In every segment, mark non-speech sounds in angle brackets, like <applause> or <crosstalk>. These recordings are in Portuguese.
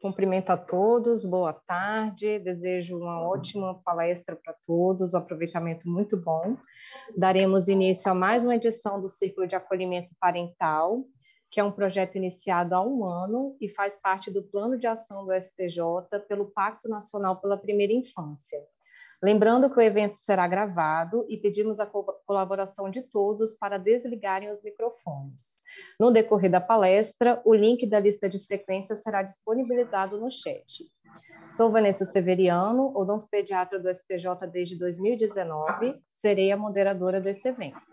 Cumprimento a todos, boa tarde. Desejo uma ótima palestra para todos, um aproveitamento muito bom. Daremos início a mais uma edição do Círculo de Acolhimento Parental, que é um projeto iniciado há um ano e faz parte do plano de ação do STJ pelo Pacto Nacional pela Primeira Infância. Lembrando que o evento será gravado e pedimos a co colaboração de todos para desligarem os microfones. No decorrer da palestra, o link da lista de frequência será disponibilizado no chat. Sou Vanessa Severiano, odontopediatra do STJ desde 2019, serei a moderadora desse evento.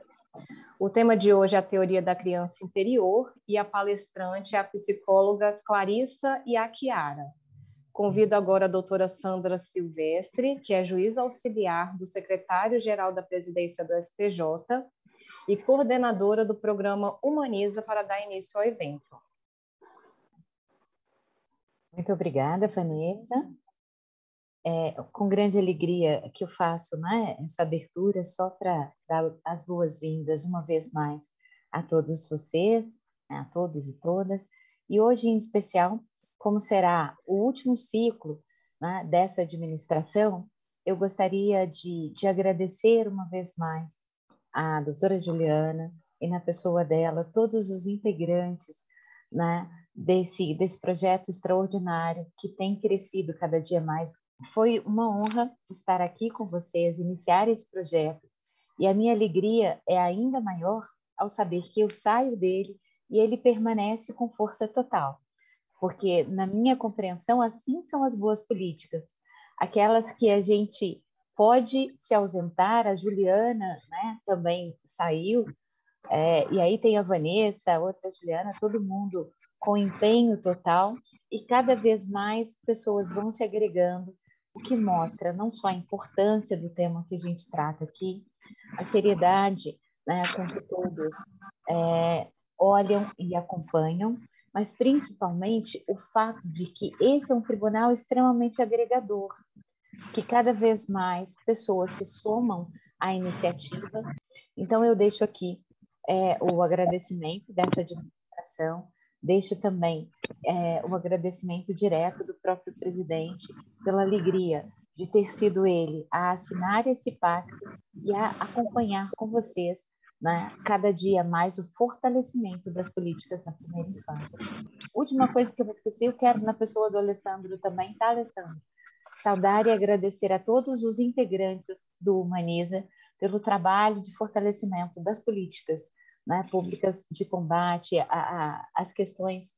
O tema de hoje é a teoria da criança interior e a palestrante é a psicóloga Clarissa Iachiara. Convido agora a doutora Sandra Silvestre, que é Juíza auxiliar do secretário-geral da presidência do STJ e coordenadora do programa Humaniza, para dar início ao evento. Muito obrigada, Vanessa. É, com grande alegria que eu faço né, essa abertura só para dar as boas-vindas uma vez mais a todos vocês, a todos e todas, e hoje em especial como será o último ciclo né, dessa administração, eu gostaria de, de agradecer uma vez mais à doutora Juliana e na pessoa dela, todos os integrantes né, desse, desse projeto extraordinário que tem crescido cada dia mais. Foi uma honra estar aqui com vocês, iniciar esse projeto. E a minha alegria é ainda maior ao saber que eu saio dele e ele permanece com força total. Porque, na minha compreensão, assim são as boas políticas aquelas que a gente pode se ausentar. A Juliana né, também saiu, é, e aí tem a Vanessa, a outra Juliana, todo mundo com empenho total, e cada vez mais pessoas vão se agregando, o que mostra não só a importância do tema que a gente trata aqui, a seriedade né, com que todos é, olham e acompanham, mas principalmente o fato de que esse é um tribunal extremamente agregador, que cada vez mais pessoas se somam à iniciativa. Então, eu deixo aqui é, o agradecimento dessa administração, deixo também é, o agradecimento direto do próprio presidente pela alegria de ter sido ele a assinar esse pacto e a acompanhar com vocês né, cada dia mais o fortalecimento das políticas na primeira infância. Última coisa que eu esqueci, eu quero na pessoa do Alessandro também, tá, Alessandro? Saudar e agradecer a todos os integrantes do Humaniza pelo trabalho de fortalecimento das políticas né, públicas de combate às questões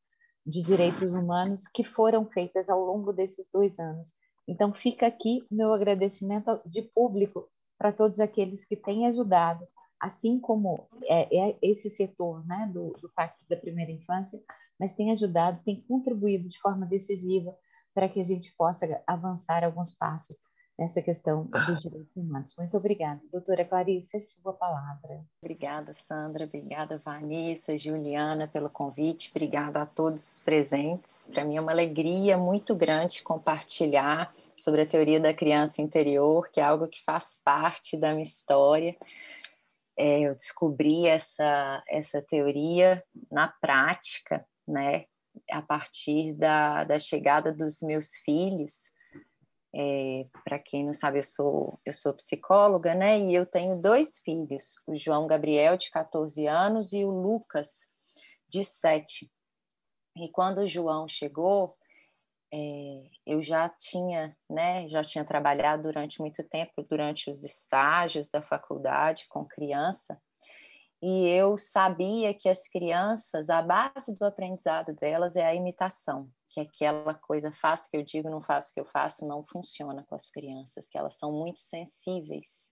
de direitos humanos que foram feitas ao longo desses dois anos. Então, fica aqui meu agradecimento de público para todos aqueles que têm ajudado assim como é, é esse setor né, do, do Pacto da Primeira Infância, mas tem ajudado, tem contribuído de forma decisiva para que a gente possa avançar alguns passos nessa questão dos <laughs> direitos humanos. Muito obrigada. Doutora Clarice, é sua palavra. Obrigada, Sandra. Obrigada, Vanessa, Juliana, pelo convite. Obrigada a todos os presentes. Para mim é uma alegria muito grande compartilhar sobre a teoria da criança interior, que é algo que faz parte da minha história é, eu descobri essa, essa teoria na prática, né? A partir da, da chegada dos meus filhos. É, Para quem não sabe, eu sou, eu sou psicóloga, né? E eu tenho dois filhos, o João Gabriel, de 14 anos, e o Lucas, de 7. E quando o João chegou, é, eu já tinha, né, já tinha trabalhado durante muito tempo, durante os estágios da faculdade com criança, e eu sabia que as crianças, a base do aprendizado delas é a imitação, que é aquela coisa faço que eu digo, não faço que eu faço, não funciona com as crianças, que elas são muito sensíveis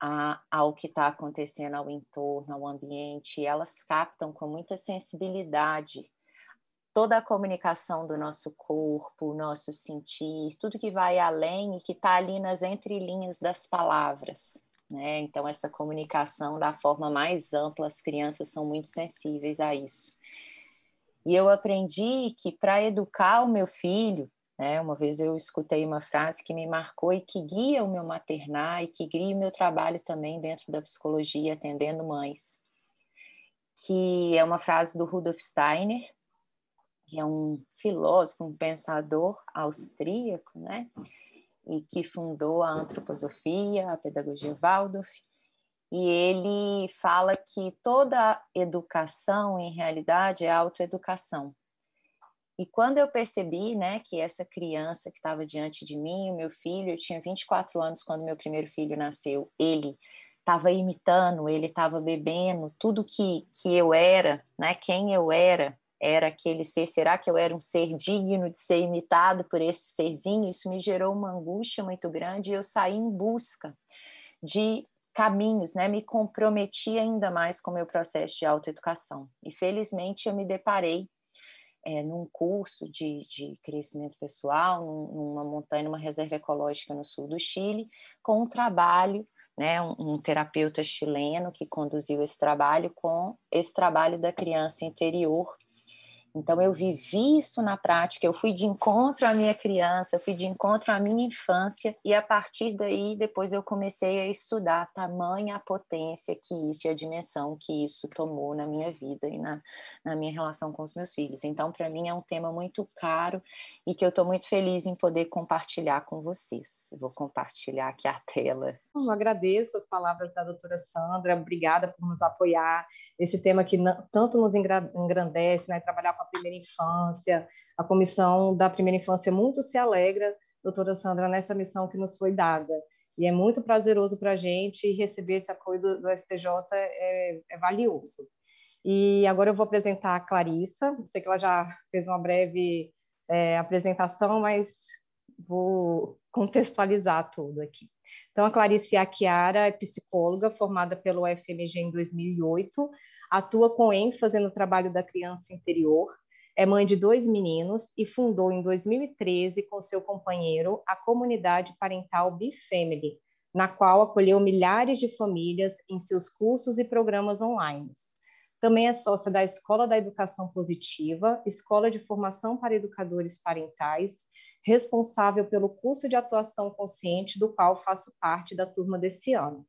a, ao que está acontecendo ao entorno, ao ambiente, e elas captam com muita sensibilidade toda a comunicação do nosso corpo, o nosso sentir, tudo que vai além e que está ali nas entrelinhas das palavras. Né? Então, essa comunicação da forma mais ampla, as crianças são muito sensíveis a isso. E eu aprendi que para educar o meu filho, né? uma vez eu escutei uma frase que me marcou e que guia o meu maternar e que guia o meu trabalho também dentro da psicologia, atendendo mães, que é uma frase do Rudolf Steiner, que é um filósofo, um pensador austríaco, né? E que fundou a antroposofia, a pedagogia Waldorf. E ele fala que toda educação, em realidade, é autoeducação. E quando eu percebi, né, que essa criança que estava diante de mim, o meu filho, eu tinha 24 anos quando meu primeiro filho nasceu, ele estava imitando, ele estava bebendo tudo que, que eu era, né, quem eu era, era aquele ser, será que eu era um ser digno de ser imitado por esse serzinho? Isso me gerou uma angústia muito grande e eu saí em busca de caminhos, né? Me comprometi ainda mais com o meu processo de autoeducação. E felizmente eu me deparei é, num curso de, de crescimento pessoal, num, numa montanha, numa reserva ecológica no sul do Chile, com um trabalho né, um, um, terapeuta chileno que conduziu esse trabalho com esse trabalho da criança interior então eu vivi isso na prática, eu fui de encontro à minha criança, eu fui de encontro à minha infância e a partir daí depois eu comecei a estudar a tamanha a potência que isso e a dimensão que isso tomou na minha vida e na, na minha relação com os meus filhos. Então para mim é um tema muito caro e que eu estou muito feliz em poder compartilhar com vocês. Eu vou compartilhar aqui a tela eu então, agradeço as palavras da doutora Sandra, obrigada por nos apoiar. Esse tema que tanto nos engrandece, né? trabalhar com a primeira infância, a comissão da primeira infância muito se alegra, doutora Sandra, nessa missão que nos foi dada. E é muito prazeroso para a gente receber esse apoio do, do STJ, é, é valioso. E agora eu vou apresentar a Clarissa, sei que ela já fez uma breve é, apresentação, mas vou contextualizar tudo aqui. Então, a Clarice Aquiara é psicóloga formada pelo FMG em 2008, atua com ênfase no trabalho da criança interior, é mãe de dois meninos e fundou em 2013 com seu companheiro a comunidade parental Bifamily, na qual acolheu milhares de famílias em seus cursos e programas online. Também é sócia da Escola da Educação Positiva, Escola de Formação para Educadores Parentais responsável pelo curso de atuação consciente, do qual faço parte da turma desse ano.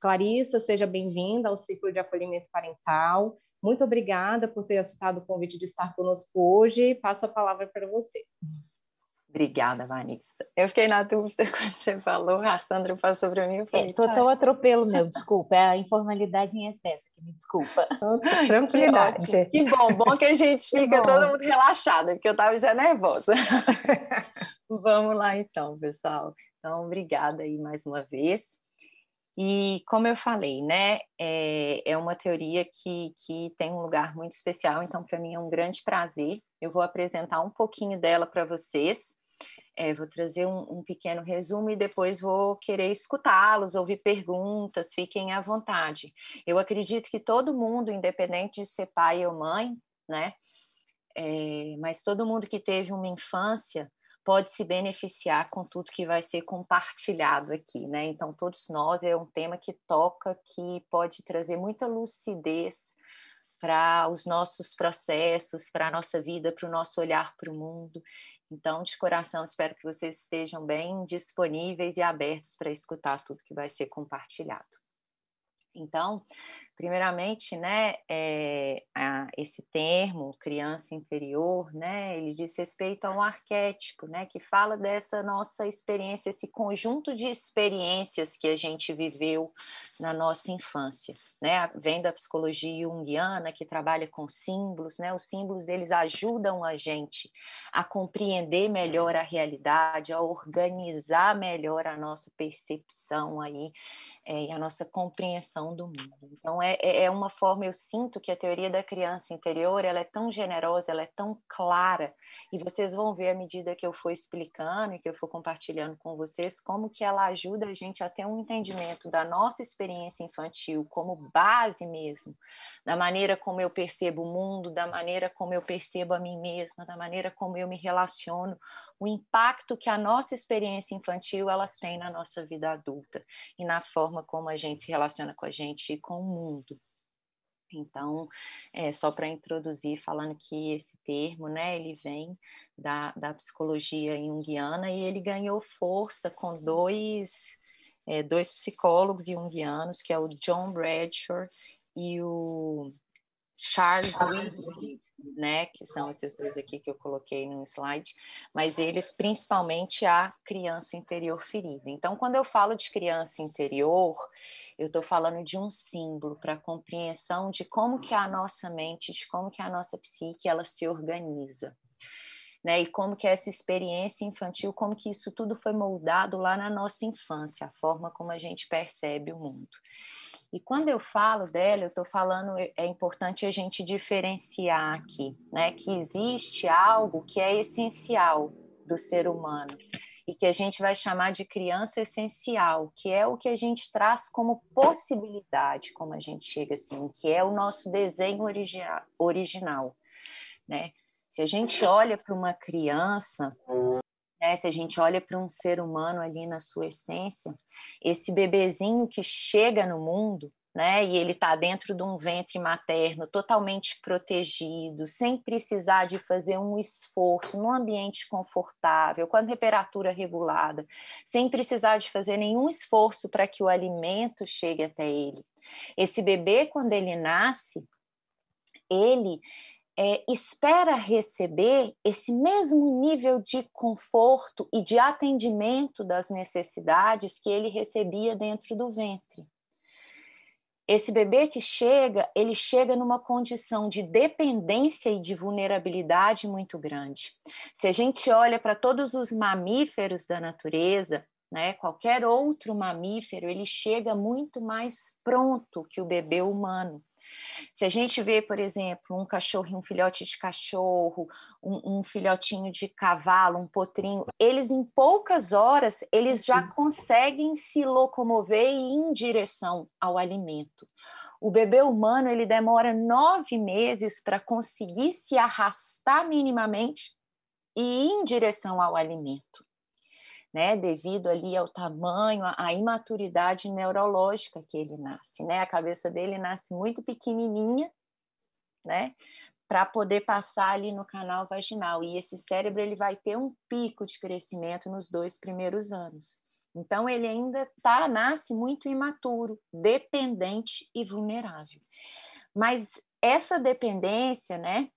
Clarissa, seja bem-vinda ao Círculo de Acolhimento Parental. Muito obrigada por ter aceitado o convite de estar conosco hoje. Passo a palavra para você. Obrigada, Vanessa. Eu fiquei na dúvida <laughs> quando você falou, a Sandra passou para mim. Estou é, total atropelo meu, desculpa, é a informalidade em excesso que me desculpa. <laughs> Tranquilidade. Que, que, bom, bom que a gente <laughs> fica todo mundo relaxado, porque eu estava já nervosa. Vamos lá então, pessoal. Então, obrigada aí mais uma vez. E como eu falei, né, é, é uma teoria que, que tem um lugar muito especial, então para mim é um grande prazer. Eu vou apresentar um pouquinho dela para vocês é, vou trazer um, um, pequeno resumo e depois vou querer escutá-los, ouvir perguntas, fiquem à vontade. Eu acredito que todo mundo, independente de ser pai ou mãe, né? É, mas todo mundo que teve uma infância pode se beneficiar com tudo que vai ser compartilhado aqui, né? Então, todos nós é um tema que toca, que pode trazer muita lucidez para os nossos processos, para a nossa vida, para o nosso olhar para o mundo. Então, de coração, espero que vocês estejam bem disponíveis e abertos para escutar tudo que vai ser compartilhado. Então, Primeiramente, né, é, a, esse termo criança interior, né, ele diz respeito a um arquétipo, né, que fala dessa nossa experiência, esse conjunto de experiências que a gente viveu na nossa infância, né, vem da psicologia junguiana que trabalha com símbolos, né, os símbolos eles ajudam a gente a compreender melhor a realidade, a organizar melhor a nossa percepção aí é, e a nossa compreensão do mundo. Então é é, é, é uma forma, eu sinto que a teoria da criança interior, ela é tão generosa, ela é tão clara, e vocês vão ver à medida que eu for explicando e que eu for compartilhando com vocês, como que ela ajuda a gente a ter um entendimento da nossa experiência infantil como base mesmo, da maneira como eu percebo o mundo, da maneira como eu percebo a mim mesma, da maneira como eu me relaciono o impacto que a nossa experiência infantil ela tem na nossa vida adulta e na forma como a gente se relaciona com a gente e com o mundo. Então, é, só para introduzir, falando que esse termo, né, ele vem da, da psicologia junguiana e ele ganhou força com dois, é, dois psicólogos junguianos, que é o John Bradshaw e o Charles Wheatley, né, que são esses dois aqui que eu coloquei no slide, mas eles principalmente a criança interior ferida. Então, quando eu falo de criança interior, eu estou falando de um símbolo para compreensão de como que a nossa mente, de como que a nossa psique, ela se organiza. Né, e como que essa experiência infantil, como que isso tudo foi moldado lá na nossa infância, a forma como a gente percebe o mundo. E quando eu falo dela, eu estou falando, é, é importante a gente diferenciar aqui, né? Que existe algo que é essencial do ser humano e que a gente vai chamar de criança essencial, que é o que a gente traz como possibilidade, como a gente chega assim, que é o nosso desenho origi original, né? Se a gente olha para uma criança, né? Se a gente olha para um ser humano ali na sua essência, esse bebezinho que chega no mundo, né? E ele está dentro de um ventre materno totalmente protegido, sem precisar de fazer um esforço, num ambiente confortável, com a temperatura regulada, sem precisar de fazer nenhum esforço para que o alimento chegue até ele. Esse bebê, quando ele nasce, ele é, espera receber esse mesmo nível de conforto e de atendimento das necessidades que ele recebia dentro do ventre. Esse bebê que chega, ele chega numa condição de dependência e de vulnerabilidade muito grande. Se a gente olha para todos os mamíferos da natureza, né, qualquer outro mamífero, ele chega muito mais pronto que o bebê humano. Se a gente vê, por exemplo, um cachorro, um filhote de cachorro, um, um filhotinho de cavalo, um potrinho, eles em poucas horas eles já uhum. conseguem se locomover em direção ao alimento. O bebê humano ele demora nove meses para conseguir se arrastar minimamente e ir em direção ao alimento né, devido ali ao tamanho, à imaturidade neurológica que ele nasce, né? A cabeça dele nasce muito pequenininha, né, para poder passar ali no canal vaginal. E esse cérebro ele vai ter um pico de crescimento nos dois primeiros anos. Então ele ainda tá nasce muito imaturo, dependente e vulnerável. Mas essa dependência, né,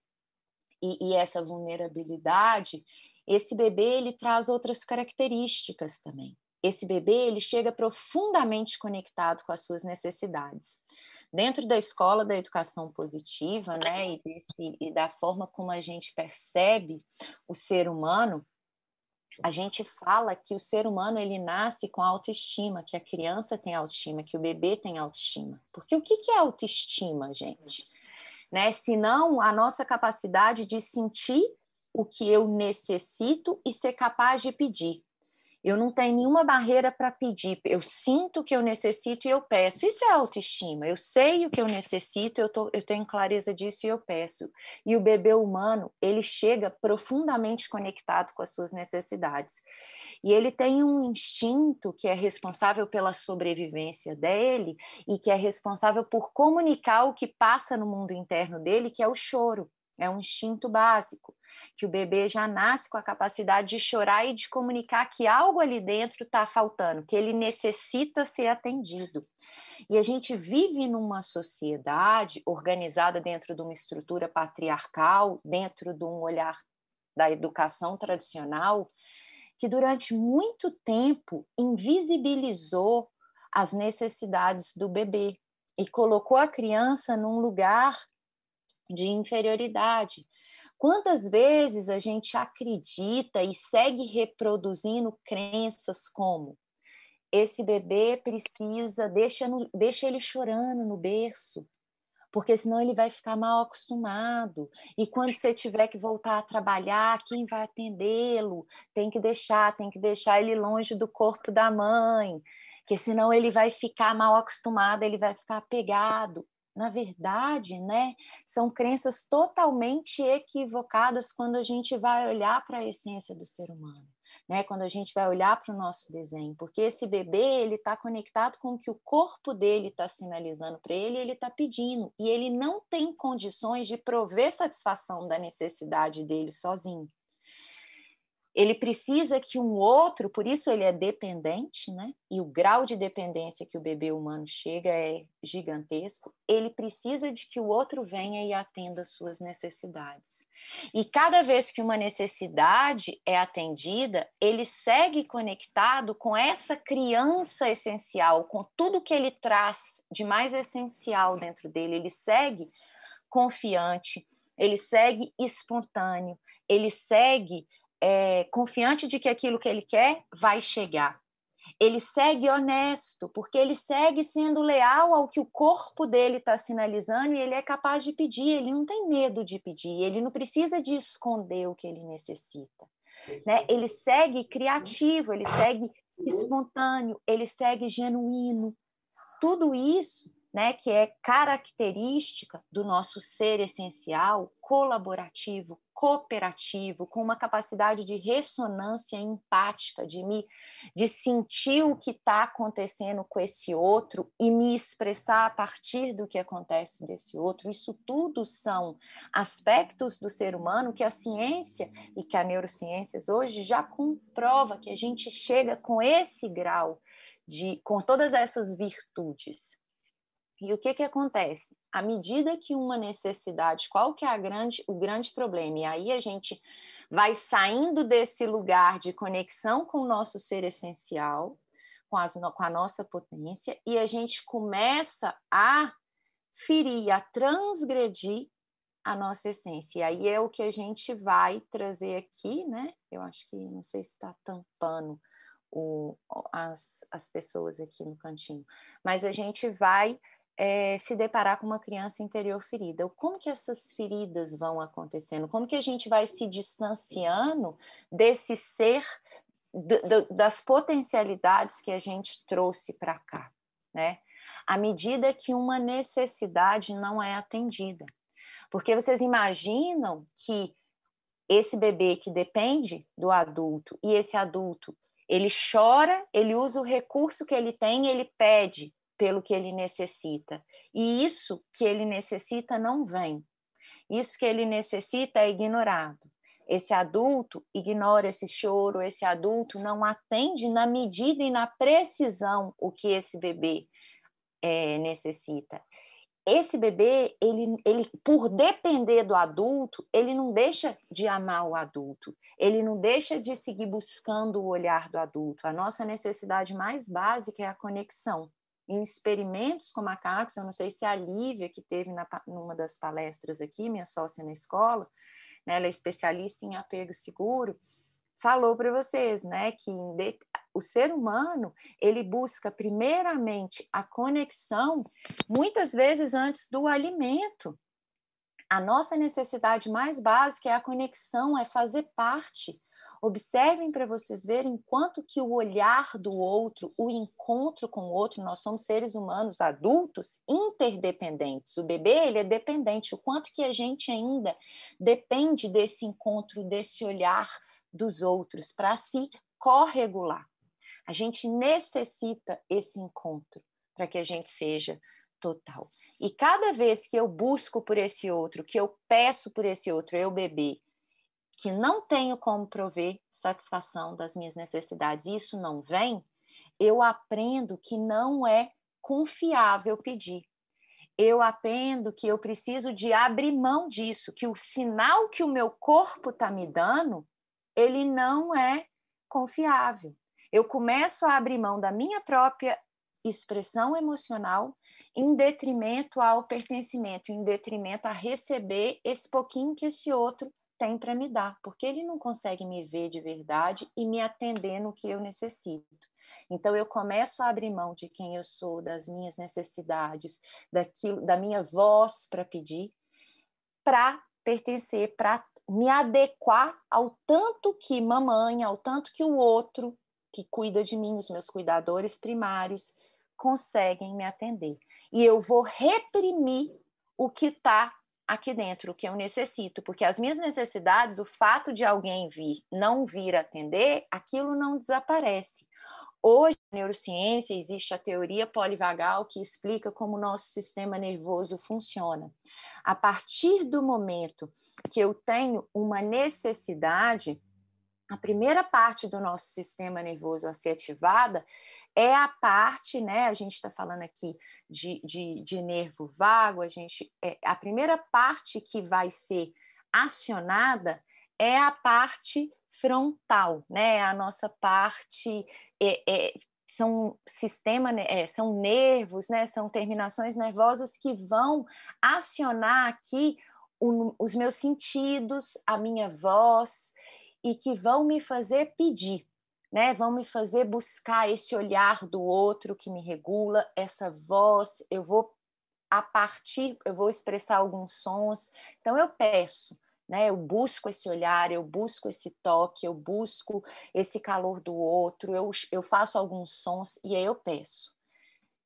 e, e essa vulnerabilidade, esse bebê ele traz outras características também. Esse bebê ele chega profundamente conectado com as suas necessidades. Dentro da escola da educação positiva, né, e, desse, e da forma como a gente percebe o ser humano, a gente fala que o ser humano ele nasce com autoestima, que a criança tem autoestima, que o bebê tem autoestima. Porque o que, que é autoestima, gente? Né? Se não a nossa capacidade de sentir o que eu necessito e ser capaz de pedir. Eu não tenho nenhuma barreira para pedir. Eu sinto que eu necessito e eu peço. Isso é autoestima. Eu sei o que eu necessito, eu, tô, eu tenho clareza disso e eu peço. E o bebê humano, ele chega profundamente conectado com as suas necessidades. E ele tem um instinto que é responsável pela sobrevivência dele e que é responsável por comunicar o que passa no mundo interno dele, que é o choro. É um instinto básico, que o bebê já nasce com a capacidade de chorar e de comunicar que algo ali dentro está faltando, que ele necessita ser atendido. E a gente vive numa sociedade organizada dentro de uma estrutura patriarcal, dentro de um olhar da educação tradicional, que durante muito tempo invisibilizou as necessidades do bebê e colocou a criança num lugar de inferioridade. Quantas vezes a gente acredita e segue reproduzindo crenças como esse bebê precisa, deixa, no, deixa ele chorando no berço, porque senão ele vai ficar mal acostumado. E quando você tiver que voltar a trabalhar, quem vai atendê-lo? Tem que deixar, tem que deixar ele longe do corpo da mãe, porque senão ele vai ficar mal acostumado, ele vai ficar apegado na verdade, né, são crenças totalmente equivocadas quando a gente vai olhar para a essência do ser humano. Né, quando a gente vai olhar para o nosso desenho, porque esse bebê ele está conectado com o que o corpo dele está sinalizando para ele, ele está pedindo e ele não tem condições de prover satisfação da necessidade dele sozinho ele precisa que um outro, por isso ele é dependente, né? E o grau de dependência que o bebê humano chega é gigantesco. Ele precisa de que o outro venha e atenda suas necessidades. E cada vez que uma necessidade é atendida, ele segue conectado com essa criança essencial, com tudo que ele traz de mais essencial dentro dele. Ele segue confiante, ele segue espontâneo, ele segue é, confiante de que aquilo que ele quer vai chegar. Ele segue honesto, porque ele segue sendo leal ao que o corpo dele está sinalizando e ele é capaz de pedir, ele não tem medo de pedir, ele não precisa de esconder o que ele necessita. Né? Ele segue criativo, ele segue espontâneo, ele segue genuíno. Tudo isso né, que é característica do nosso ser essencial, colaborativo, cooperativo, com uma capacidade de ressonância empática, de me de sentir o que está acontecendo com esse outro e me expressar a partir do que acontece desse outro. Isso tudo são aspectos do ser humano que a ciência e que a neurociências hoje já comprova que a gente chega com esse grau de com todas essas virtudes. E o que, que acontece? À medida que uma necessidade, qual que é a grande, o grande problema? E aí a gente vai saindo desse lugar de conexão com o nosso ser essencial, com, as, com a nossa potência, e a gente começa a ferir, a transgredir a nossa essência. E aí é o que a gente vai trazer aqui, né? Eu acho que não sei se está tampando o, as, as pessoas aqui no cantinho, mas a gente vai é, se deparar com uma criança interior ferida. Como que essas feridas vão acontecendo? Como que a gente vai se distanciando desse ser, das potencialidades que a gente trouxe para cá, né? À medida que uma necessidade não é atendida. Porque vocês imaginam que esse bebê que depende do adulto e esse adulto ele chora, ele usa o recurso que ele tem, ele pede pelo que ele necessita. E isso que ele necessita não vem. Isso que ele necessita é ignorado. Esse adulto ignora esse choro, esse adulto não atende na medida e na precisão o que esse bebê é, necessita. Esse bebê, ele, ele, por depender do adulto, ele não deixa de amar o adulto, ele não deixa de seguir buscando o olhar do adulto. A nossa necessidade mais básica é a conexão em experimentos com macacos. Eu não sei se a Lívia, que teve na, numa das palestras aqui, minha sócia na escola, né, ela é especialista em apego seguro, falou para vocês, né, que de... o ser humano ele busca primeiramente a conexão, muitas vezes antes do alimento. A nossa necessidade mais básica é a conexão, é fazer parte Observem para vocês verem quanto que o olhar do outro, o encontro com o outro, nós somos seres humanos adultos interdependentes. O bebê, ele é dependente, o quanto que a gente ainda depende desse encontro, desse olhar dos outros para se corregular. A gente necessita esse encontro para que a gente seja total. E cada vez que eu busco por esse outro, que eu peço por esse outro, eu bebê, que não tenho como prover satisfação das minhas necessidades e isso não vem, eu aprendo que não é confiável pedir. Eu aprendo que eu preciso de abrir mão disso, que o sinal que o meu corpo está me dando, ele não é confiável. Eu começo a abrir mão da minha própria expressão emocional em detrimento ao pertencimento, em detrimento a receber esse pouquinho que esse outro tem para me dar, porque ele não consegue me ver de verdade e me atender no que eu necessito. Então eu começo a abrir mão de quem eu sou, das minhas necessidades, daquilo, da minha voz para pedir, para pertencer, para me adequar ao tanto que mamãe, ao tanto que o outro que cuida de mim, os meus cuidadores primários, conseguem me atender. E eu vou reprimir o que está aqui dentro que eu necessito, porque as minhas necessidades, o fato de alguém vir não vir atender, aquilo não desaparece. Hoje, na neurociência, existe a teoria polivagal que explica como o nosso sistema nervoso funciona. A partir do momento que eu tenho uma necessidade, a primeira parte do nosso sistema nervoso a ser ativada é a parte, né? A gente está falando aqui de, de, de, nervo vago, a gente é, a primeira parte que vai ser acionada é a parte frontal, né? É a nossa parte é, é, são sistema, né, é, são nervos, né? São terminações nervosas que vão acionar aqui o, os meus sentidos, a minha voz e que vão me fazer pedir né, vão me fazer buscar esse olhar do outro que me regula, essa voz. Eu vou a partir, eu vou expressar alguns sons. Então eu peço, né? Eu busco esse olhar, eu busco esse toque, eu busco esse calor do outro. Eu, eu faço alguns sons e aí eu peço.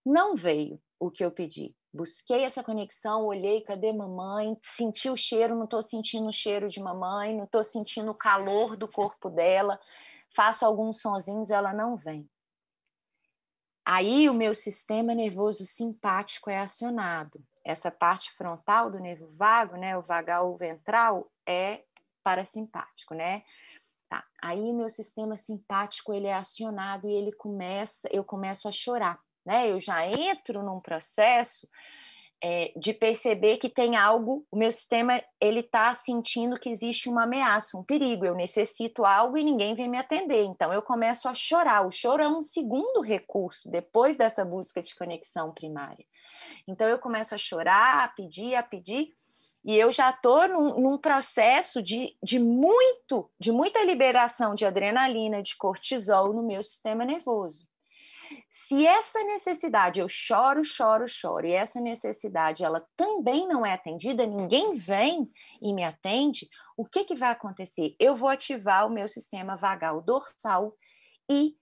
Não veio o que eu pedi. Busquei essa conexão, olhei, cadê mamãe? Senti o cheiro, não estou sentindo o cheiro de mamãe, não estou sentindo o calor do corpo dela faço alguns sonzinhos, ela não vem. Aí o meu sistema nervoso simpático é acionado. Essa parte frontal do nervo vago, né, o vagal ventral, é parasimpático, né? Tá. Aí o meu sistema simpático ele é acionado e ele começa, eu começo a chorar, né? Eu já entro num processo é, de perceber que tem algo, o meu sistema ele está sentindo que existe uma ameaça, um perigo, eu necessito algo e ninguém vem me atender. Então eu começo a chorar. O choro é um segundo recurso depois dessa busca de conexão primária. Então eu começo a chorar, a pedir, a pedir, e eu já estou num, num, processo de, de muito, de muita liberação de adrenalina, de cortisol no meu sistema nervoso. Se essa necessidade, eu choro, choro, choro, e essa necessidade ela também não é atendida, ninguém vem e me atende, o que, que vai acontecer? Eu vou ativar o meu sistema vagal dorsal e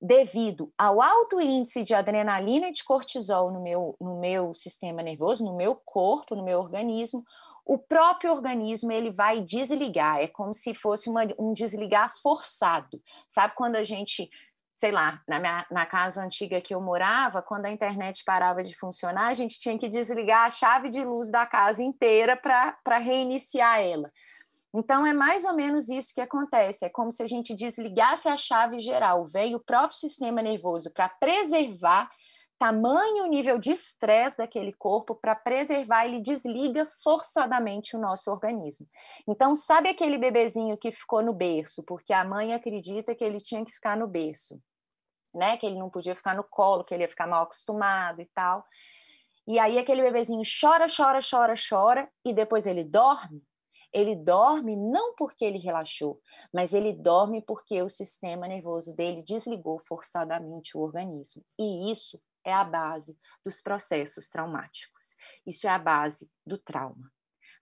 devido ao alto índice de adrenalina e de cortisol no meu, no meu sistema nervoso, no meu corpo, no meu organismo, o próprio organismo ele vai desligar. É como se fosse uma, um desligar forçado. Sabe quando a gente sei lá, na, minha, na casa antiga que eu morava, quando a internet parava de funcionar, a gente tinha que desligar a chave de luz da casa inteira para reiniciar ela. Então, é mais ou menos isso que acontece. É como se a gente desligasse a chave geral, vem o próprio sistema nervoso para preservar tamanho nível de estresse daquele corpo, para preservar, ele desliga forçadamente o nosso organismo. Então, sabe aquele bebezinho que ficou no berço, porque a mãe acredita que ele tinha que ficar no berço? né? Que ele não podia ficar no colo, que ele ia ficar mal acostumado e tal. E aí aquele bebezinho chora, chora, chora, chora e depois ele dorme. Ele dorme não porque ele relaxou, mas ele dorme porque o sistema nervoso dele desligou forçadamente o organismo. E isso é a base dos processos traumáticos. Isso é a base do trauma.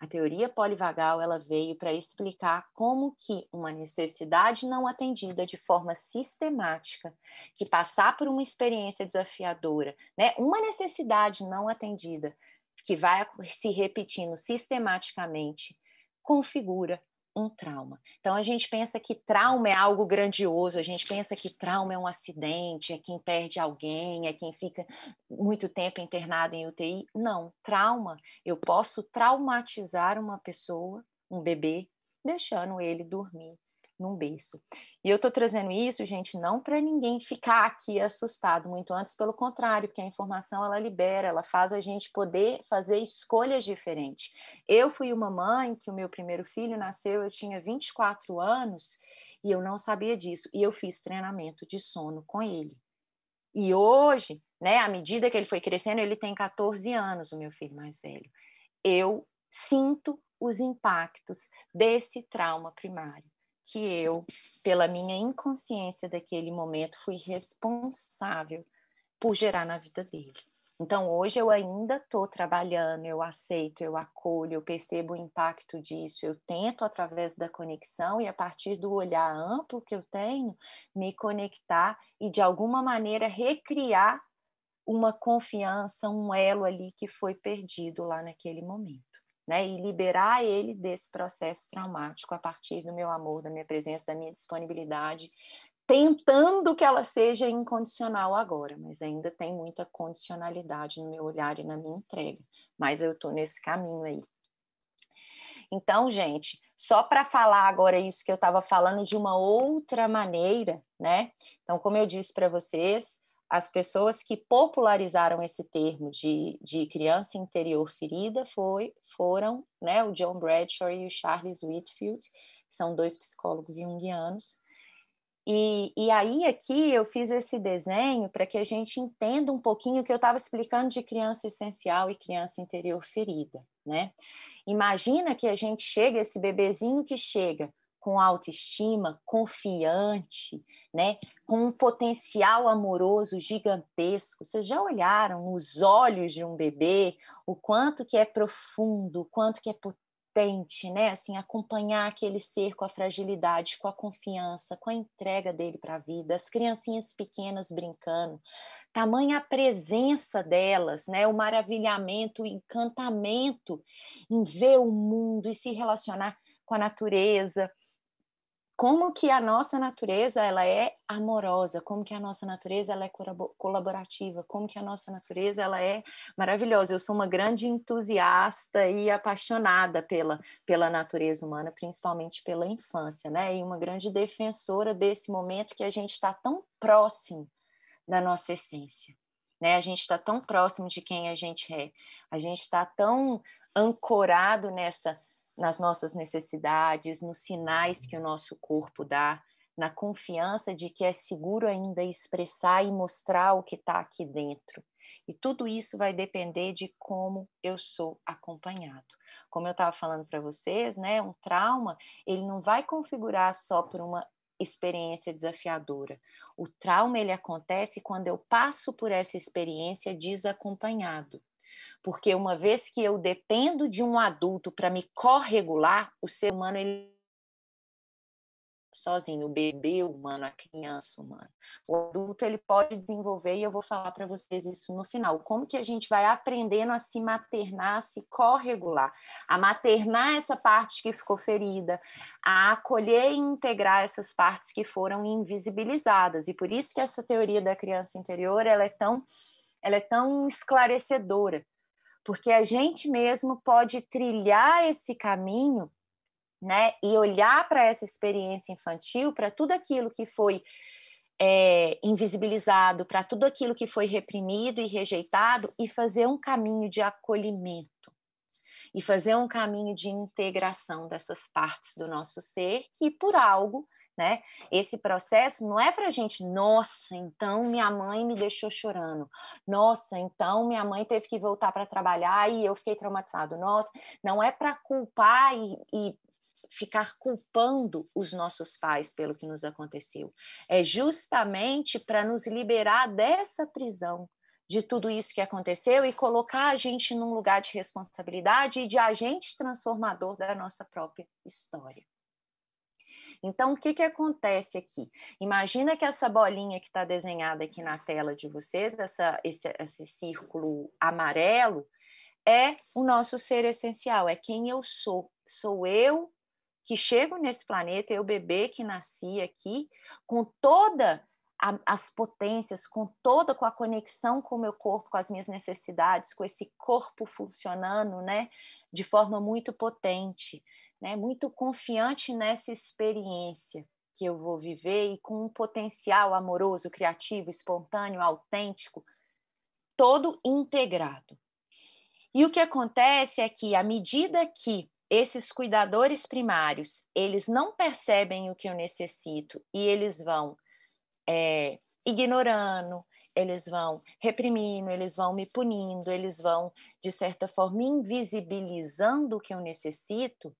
A teoria polivagal ela veio para explicar como que uma necessidade não atendida de forma sistemática, que passar por uma experiência desafiadora, né? Uma necessidade não atendida que vai se repetindo sistematicamente configura um trauma. Então a gente pensa que trauma é algo grandioso, a gente pensa que trauma é um acidente, é quem perde alguém, é quem fica muito tempo internado em UTI. Não, trauma, eu posso traumatizar uma pessoa, um bebê, deixando ele dormir num berço. E eu estou trazendo isso, gente, não para ninguém ficar aqui assustado, muito antes, pelo contrário, porque a informação ela libera, ela faz a gente poder fazer escolhas diferentes. Eu fui uma mãe que o meu primeiro filho nasceu, eu tinha 24 anos e eu não sabia disso, e eu fiz treinamento de sono com ele. E hoje, né, à medida que ele foi crescendo, ele tem 14 anos, o meu filho mais velho. Eu sinto os impactos desse trauma primário que eu, pela minha inconsciência daquele momento, fui responsável por gerar na vida dele. Então, hoje eu ainda estou trabalhando, eu aceito, eu acolho, eu percebo o impacto disso, eu tento, através da conexão e a partir do olhar amplo que eu tenho, me conectar e, de alguma maneira, recriar uma confiança, um elo ali que foi perdido lá naquele momento né? E liberar ele desse processo traumático a partir do meu amor, da minha presença, da minha disponibilidade, tentando que ela seja incondicional agora, mas ainda tem muita condicionalidade no meu olhar e na minha entrega. Mas eu estou nesse caminho aí. Então, gente, só para falar agora isso que eu estava falando de uma outra maneira, né? Então, como eu disse para vocês, as pessoas que popularizaram esse termo de, de criança interior ferida foi, foram né, o John Bradshaw e o Charles Whitfield, que são dois psicólogos junguianos. E, e aí aqui eu fiz esse desenho para que a gente entenda um pouquinho o que eu estava explicando de criança essencial e criança interior ferida, né? Imagina que a gente chega, esse bebezinho que chega com autoestima, confiante, né? com um potencial amoroso gigantesco. Vocês já olharam nos olhos de um bebê o quanto que é profundo, o quanto que é potente, né? Assim, acompanhar aquele ser com a fragilidade, com a confiança, com a entrega dele para a vida, as criancinhas pequenas brincando, tamanha presença delas, né? O maravilhamento, o encantamento em ver o mundo e se relacionar com a natureza, como que a nossa natureza ela é amorosa, como que a nossa natureza ela é colaborativa, como que a nossa natureza ela é maravilhosa. Eu sou uma grande entusiasta e apaixonada pela, pela natureza humana, principalmente pela infância, né? E uma grande defensora desse momento que a gente está tão próximo da nossa essência. Né? A gente está tão próximo de quem a gente é, a gente está tão ancorado nessa nas nossas necessidades, nos sinais que o nosso corpo dá, na confiança de que é seguro ainda expressar e mostrar o que está aqui dentro. E tudo isso vai depender de como eu sou acompanhado. Como eu estava falando para vocês, né, um trauma ele não vai configurar só por uma experiência desafiadora. O trauma ele acontece quando eu passo por essa experiência desacompanhado. Porque uma vez que eu dependo de um adulto para me corregular, o ser humano ele sozinho, o bebê humano, a criança humana. O adulto ele pode desenvolver e eu vou falar para vocês isso no final. Como que a gente vai aprendendo a se maternar, a se corregular, a maternar essa parte que ficou ferida, a acolher e integrar essas partes que foram invisibilizadas. E por isso que essa teoria da criança interior, ela é tão ela é tão esclarecedora, porque a gente mesmo pode trilhar esse caminho, né, e olhar para essa experiência infantil, para tudo aquilo que foi é, invisibilizado, para tudo aquilo que foi reprimido e rejeitado, e fazer um caminho de acolhimento e fazer um caminho de integração dessas partes do nosso ser que, por algo, né? Esse processo não é para a gente, nossa, então minha mãe me deixou chorando, nossa, então minha mãe teve que voltar para trabalhar e eu fiquei traumatizado, nossa, não é para culpar e, e ficar culpando os nossos pais pelo que nos aconteceu, é justamente para nos liberar dessa prisão de tudo isso que aconteceu e colocar a gente num lugar de responsabilidade e de agente transformador da nossa própria história. Então, o que, que acontece aqui? Imagina que essa bolinha que está desenhada aqui na tela de vocês, essa, esse, esse círculo amarelo, é o nosso ser essencial, é quem eu sou. Sou eu que chego nesse planeta, eu bebê que nasci aqui, com toda as potências, com toda com a conexão com o meu corpo, com as minhas necessidades, com esse corpo funcionando, né, de forma muito potente né, muito confiante nessa experiência que eu vou viver e com um potencial amoroso, criativo, espontâneo, autêntico, todo integrado. E o que acontece é que à medida que esses cuidadores primários eles não percebem o que eu necessito e eles vão é, ignorando, eles vão reprimindo, eles vão me punindo, eles vão de certa forma invisibilizando o que eu necessito.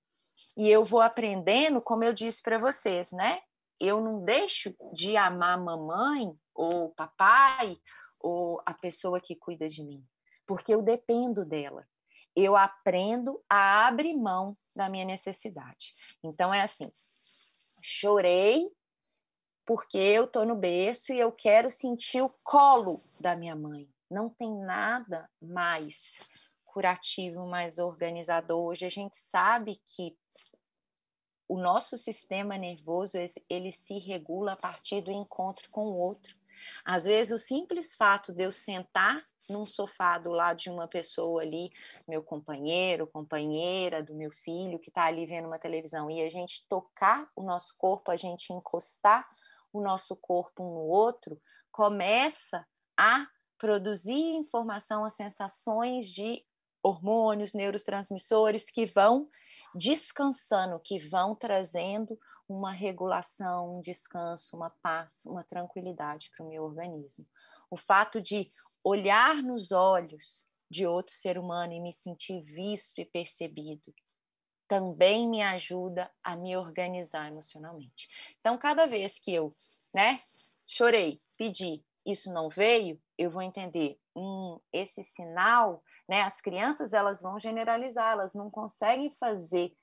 E eu vou aprendendo, como eu disse para vocês, né? Eu não deixo de amar mamãe ou papai ou a pessoa que cuida de mim, porque eu dependo dela. Eu aprendo a abrir mão da minha necessidade. Então é assim: chorei porque eu tô no berço e eu quero sentir o colo da minha mãe. Não tem nada mais curativo, mais organizador. Hoje a gente sabe que o nosso sistema nervoso ele se regula a partir do encontro com o outro. Às vezes, o simples fato de eu sentar num sofá do lado de uma pessoa ali, meu companheiro, companheira, do meu filho que está ali vendo uma televisão, e a gente tocar o nosso corpo, a gente encostar o nosso corpo um no outro, começa a produzir informação, as sensações de hormônios, neurotransmissores que vão descansando, que vão trazendo uma regulação, um descanso, uma paz, uma tranquilidade para o meu organismo. O fato de olhar nos olhos de outro ser humano e me sentir visto e percebido também me ajuda a me organizar emocionalmente. Então, cada vez que eu, né, chorei, pedi, isso não veio, eu vou entender, hum, esse sinal, né? As crianças elas vão generalizar, elas não conseguem fazer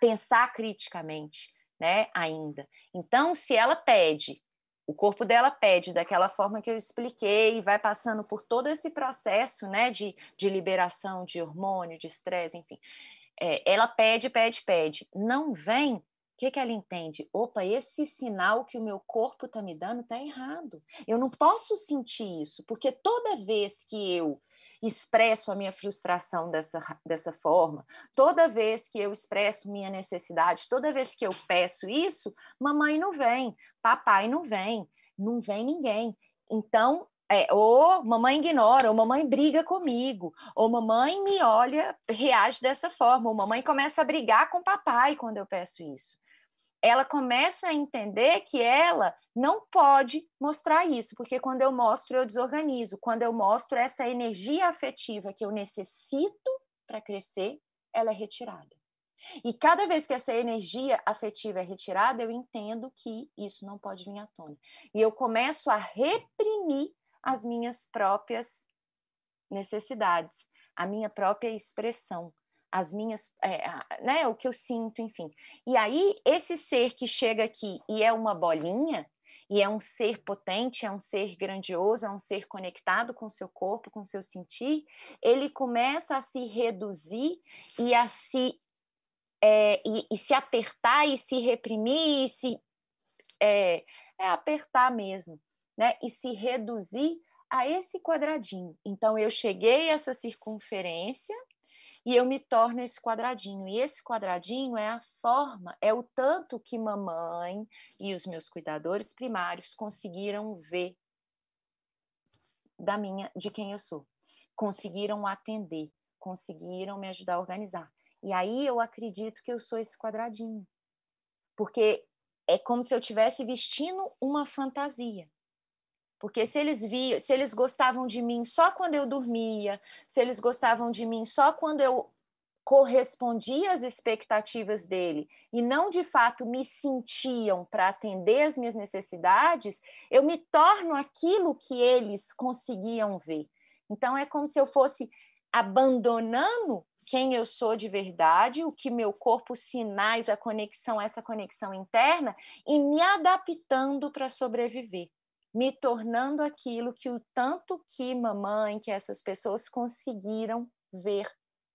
pensar criticamente, né, ainda. Então, se ela pede, o corpo dela pede daquela forma que eu expliquei e vai passando por todo esse processo, né, de, de liberação de hormônio, de estresse, enfim. É, ela pede, pede, pede. Não vem, que, que ela entende? Opa, esse sinal que o meu corpo está me dando está errado. Eu não posso sentir isso, porque toda vez que eu expresso a minha frustração dessa, dessa forma, toda vez que eu expresso minha necessidade, toda vez que eu peço isso, mamãe não vem, papai não vem, não vem ninguém. Então, é, ou mamãe ignora, ou mamãe briga comigo, ou mamãe me olha, reage dessa forma, ou mamãe começa a brigar com papai quando eu peço isso ela começa a entender que ela não pode mostrar isso, porque quando eu mostro, eu desorganizo. Quando eu mostro essa energia afetiva que eu necessito para crescer, ela é retirada. E cada vez que essa energia afetiva é retirada, eu entendo que isso não pode vir à tona. E eu começo a reprimir as minhas próprias necessidades, a minha própria expressão, as minhas, é, né, o que eu sinto, enfim. E aí, esse ser que chega aqui e é uma bolinha, e é um ser potente, é um ser grandioso, é um ser conectado com seu corpo, com seu sentir, ele começa a se reduzir e a se é, e, e, se apertar e se reprimir e se é, é apertar mesmo, né? E se reduzir a esse quadradinho. Então eu cheguei a essa circunferência e eu me torno esse quadradinho. E esse quadradinho é a forma, é o tanto que mamãe e os meus cuidadores primários conseguiram ver da minha, de quem eu sou. Conseguiram atender, conseguiram me ajudar a organizar. E aí eu acredito que eu sou esse quadradinho. Porque é como se eu estivesse vestindo uma fantasia. Porque se eles via, se eles gostavam de mim só quando eu dormia, se eles gostavam de mim só quando eu correspondia às expectativas dele e não de fato me sentiam para atender as minhas necessidades, eu me torno aquilo que eles conseguiam ver. Então é como se eu fosse abandonando quem eu sou de verdade, o que meu corpo sinais, a conexão, essa conexão interna e me adaptando para sobreviver me tornando aquilo que o tanto que mamãe, que essas pessoas conseguiram ver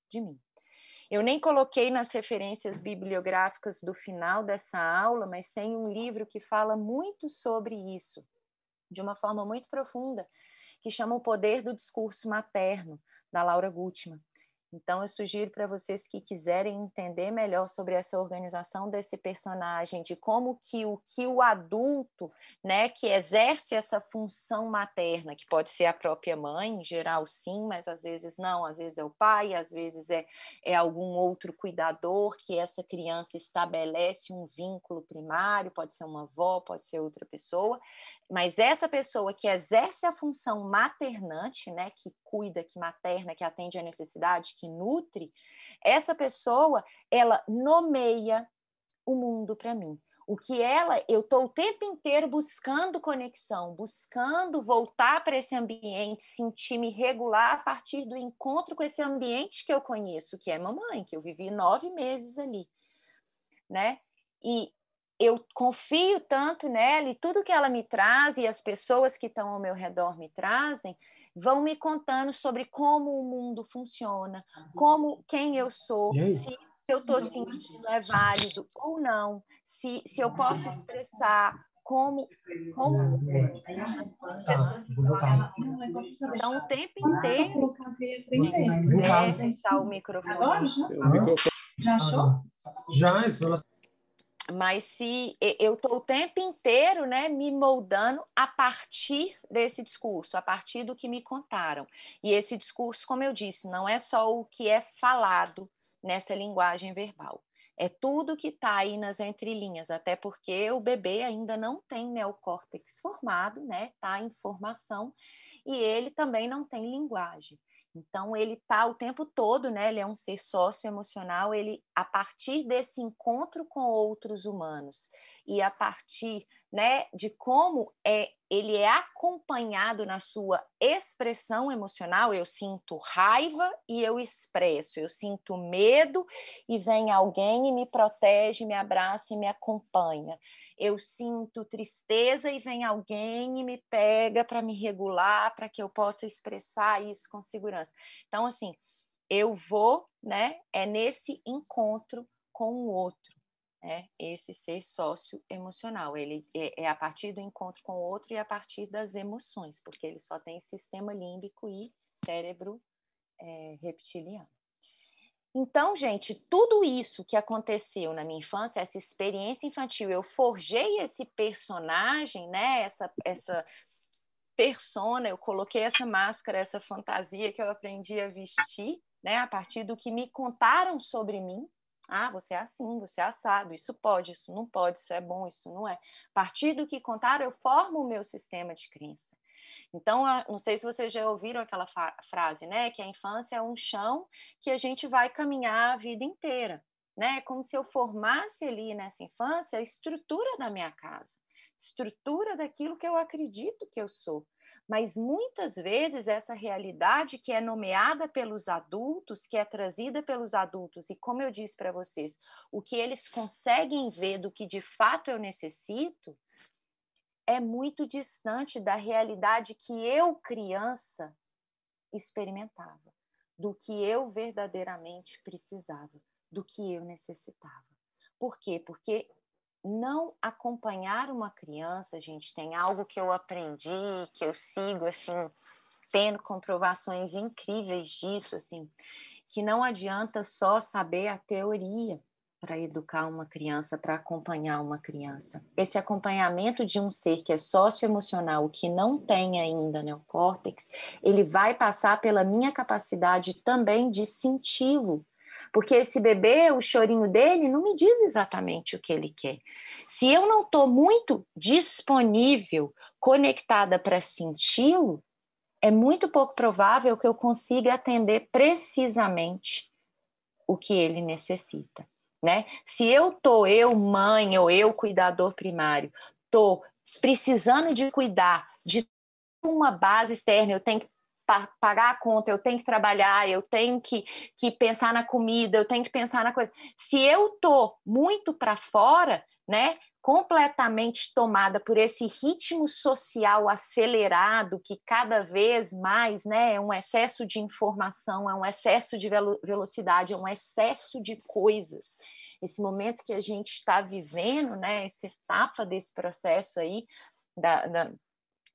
de mim. Eu nem coloquei nas referências bibliográficas do final dessa aula, mas tem um livro que fala muito sobre isso, de uma forma muito profunda, que chama O Poder do Discurso Materno, da Laura Gutmann. Então, eu sugiro para vocês que quiserem entender melhor sobre essa organização desse personagem, de como que o que o adulto, né, que exerce essa função materna, que pode ser a própria mãe, em geral sim, mas às vezes não, às vezes é o pai, às vezes é, é algum outro cuidador que essa criança estabelece um vínculo primário, pode ser uma avó, pode ser outra pessoa, mas essa pessoa que exerce a função maternante, né, que cuida, que materna, que atende à necessidade, que nutre, essa pessoa, ela nomeia o mundo para mim. O que ela, eu estou o tempo inteiro buscando conexão, buscando voltar para esse ambiente, sentir me regular a partir do encontro com esse ambiente que eu conheço, que é mamãe, que eu vivi nove meses ali, né? E eu confio tanto nela e tudo que ela me traz e as pessoas que estão ao meu redor me trazem vão me contando sobre como o mundo funciona, uhum. como quem eu sou, se eu estou sentindo é válido ou não, se, se eu posso expressar como, como é. as tá, pessoas se relacionam. Então, o tempo inteiro, né, deixar o microfone. Já achou? Já, isso mas se eu estou o tempo inteiro né, me moldando a partir desse discurso, a partir do que me contaram. E esse discurso, como eu disse, não é só o que é falado nessa linguagem verbal. É tudo que está aí nas entrelinhas, até porque o bebê ainda não tem neocórtex formado, né? Está em formação, e ele também não tem linguagem. Então ele está o tempo todo, né? Ele é um ser socioemocional, ele a partir desse encontro com outros humanos e a partir, né, de como é ele é acompanhado na sua expressão emocional, eu sinto raiva e eu expresso, eu sinto medo e vem alguém e me protege, me abraça e me acompanha eu sinto tristeza e vem alguém e me pega para me regular, para que eu possa expressar isso com segurança. Então, assim, eu vou, né? É nesse encontro com o outro, né? Esse ser sócio emocional. Ele é, é a partir do encontro com o outro e a partir das emoções, porque ele só tem sistema límbico e cérebro é, reptiliano. Então, gente, tudo isso que aconteceu na minha infância, essa experiência infantil, eu forjei esse personagem, né? Essa, essa persona, eu coloquei essa máscara, essa fantasia que eu aprendi a vestir, né? A partir do que me contaram sobre mim. Ah, você é assim, você é assado, isso pode, isso não pode, isso é bom, isso não é. A partir do que contaram, eu formo o meu sistema de crença. Então, não sei se vocês já ouviram aquela frase, né? Que a infância é um chão que a gente vai caminhar a vida inteira, né? É como se eu formasse ali nessa infância a estrutura da minha casa, estrutura daquilo que eu acredito que eu sou. Mas muitas vezes essa realidade que é nomeada pelos adultos, que é trazida pelos adultos, e como eu disse para vocês, o que eles conseguem ver do que de fato eu necessito, é muito distante da realidade que eu, criança, experimentava, do que eu verdadeiramente precisava, do que eu necessitava. Por quê? Porque não acompanhar uma criança, gente, tem algo que eu aprendi, que eu sigo, assim, tendo comprovações incríveis disso, assim, que não adianta só saber a teoria para educar uma criança, para acompanhar uma criança. Esse acompanhamento de um ser que é socioemocional, que não tem ainda neocórtex, ele vai passar pela minha capacidade também de senti-lo. Porque esse bebê, o chorinho dele, não me diz exatamente o que ele quer. Se eu não estou muito disponível, conectada para senti-lo, é muito pouco provável que eu consiga atender precisamente o que ele necessita né? Se eu tô, eu mãe ou eu cuidador primário, tô precisando de cuidar de uma base externa, eu tenho que pagar a conta, eu tenho que trabalhar, eu tenho que, que pensar na comida, eu tenho que pensar na coisa. Se eu tô muito para fora, né? completamente tomada por esse ritmo social acelerado que cada vez mais né, é um excesso de informação, é um excesso de velocidade, é um excesso de coisas. Esse momento que a gente está vivendo, né, essa etapa desse processo aí da, da,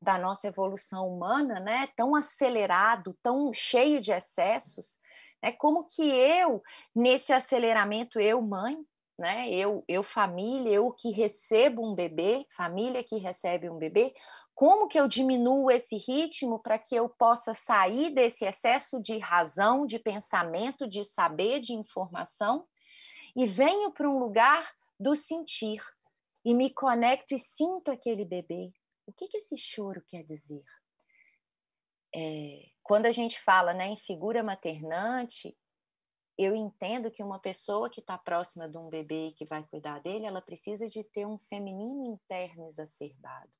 da nossa evolução humana, né, tão acelerado, tão cheio de excessos, é né, como que eu, nesse aceleramento, eu, mãe, né? Eu, eu família, eu que recebo um bebê, família que recebe um bebê, como que eu diminuo esse ritmo para que eu possa sair desse excesso de razão, de pensamento, de saber, de informação e venho para um lugar do sentir e me conecto e sinto aquele bebê. O que, que esse choro quer dizer? É, quando a gente fala né, em figura maternante, eu entendo que uma pessoa que está próxima de um bebê e que vai cuidar dele, ela precisa de ter um feminino interno exacerbado.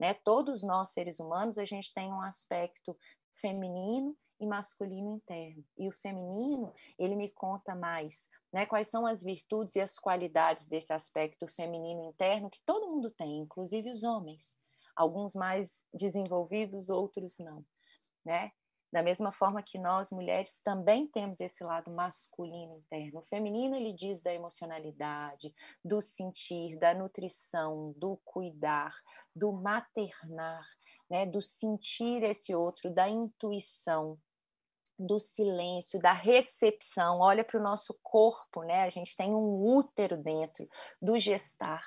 Né? Todos nós, seres humanos, a gente tem um aspecto feminino e masculino interno. E o feminino, ele me conta mais né? quais são as virtudes e as qualidades desse aspecto feminino interno que todo mundo tem, inclusive os homens. Alguns mais desenvolvidos, outros não. Né? Da mesma forma que nós mulheres também temos esse lado masculino interno. O feminino ele diz da emocionalidade, do sentir, da nutrição, do cuidar, do maternar, né, do sentir esse outro, da intuição, do silêncio, da recepção. Olha para o nosso corpo, né? A gente tem um útero dentro do gestar.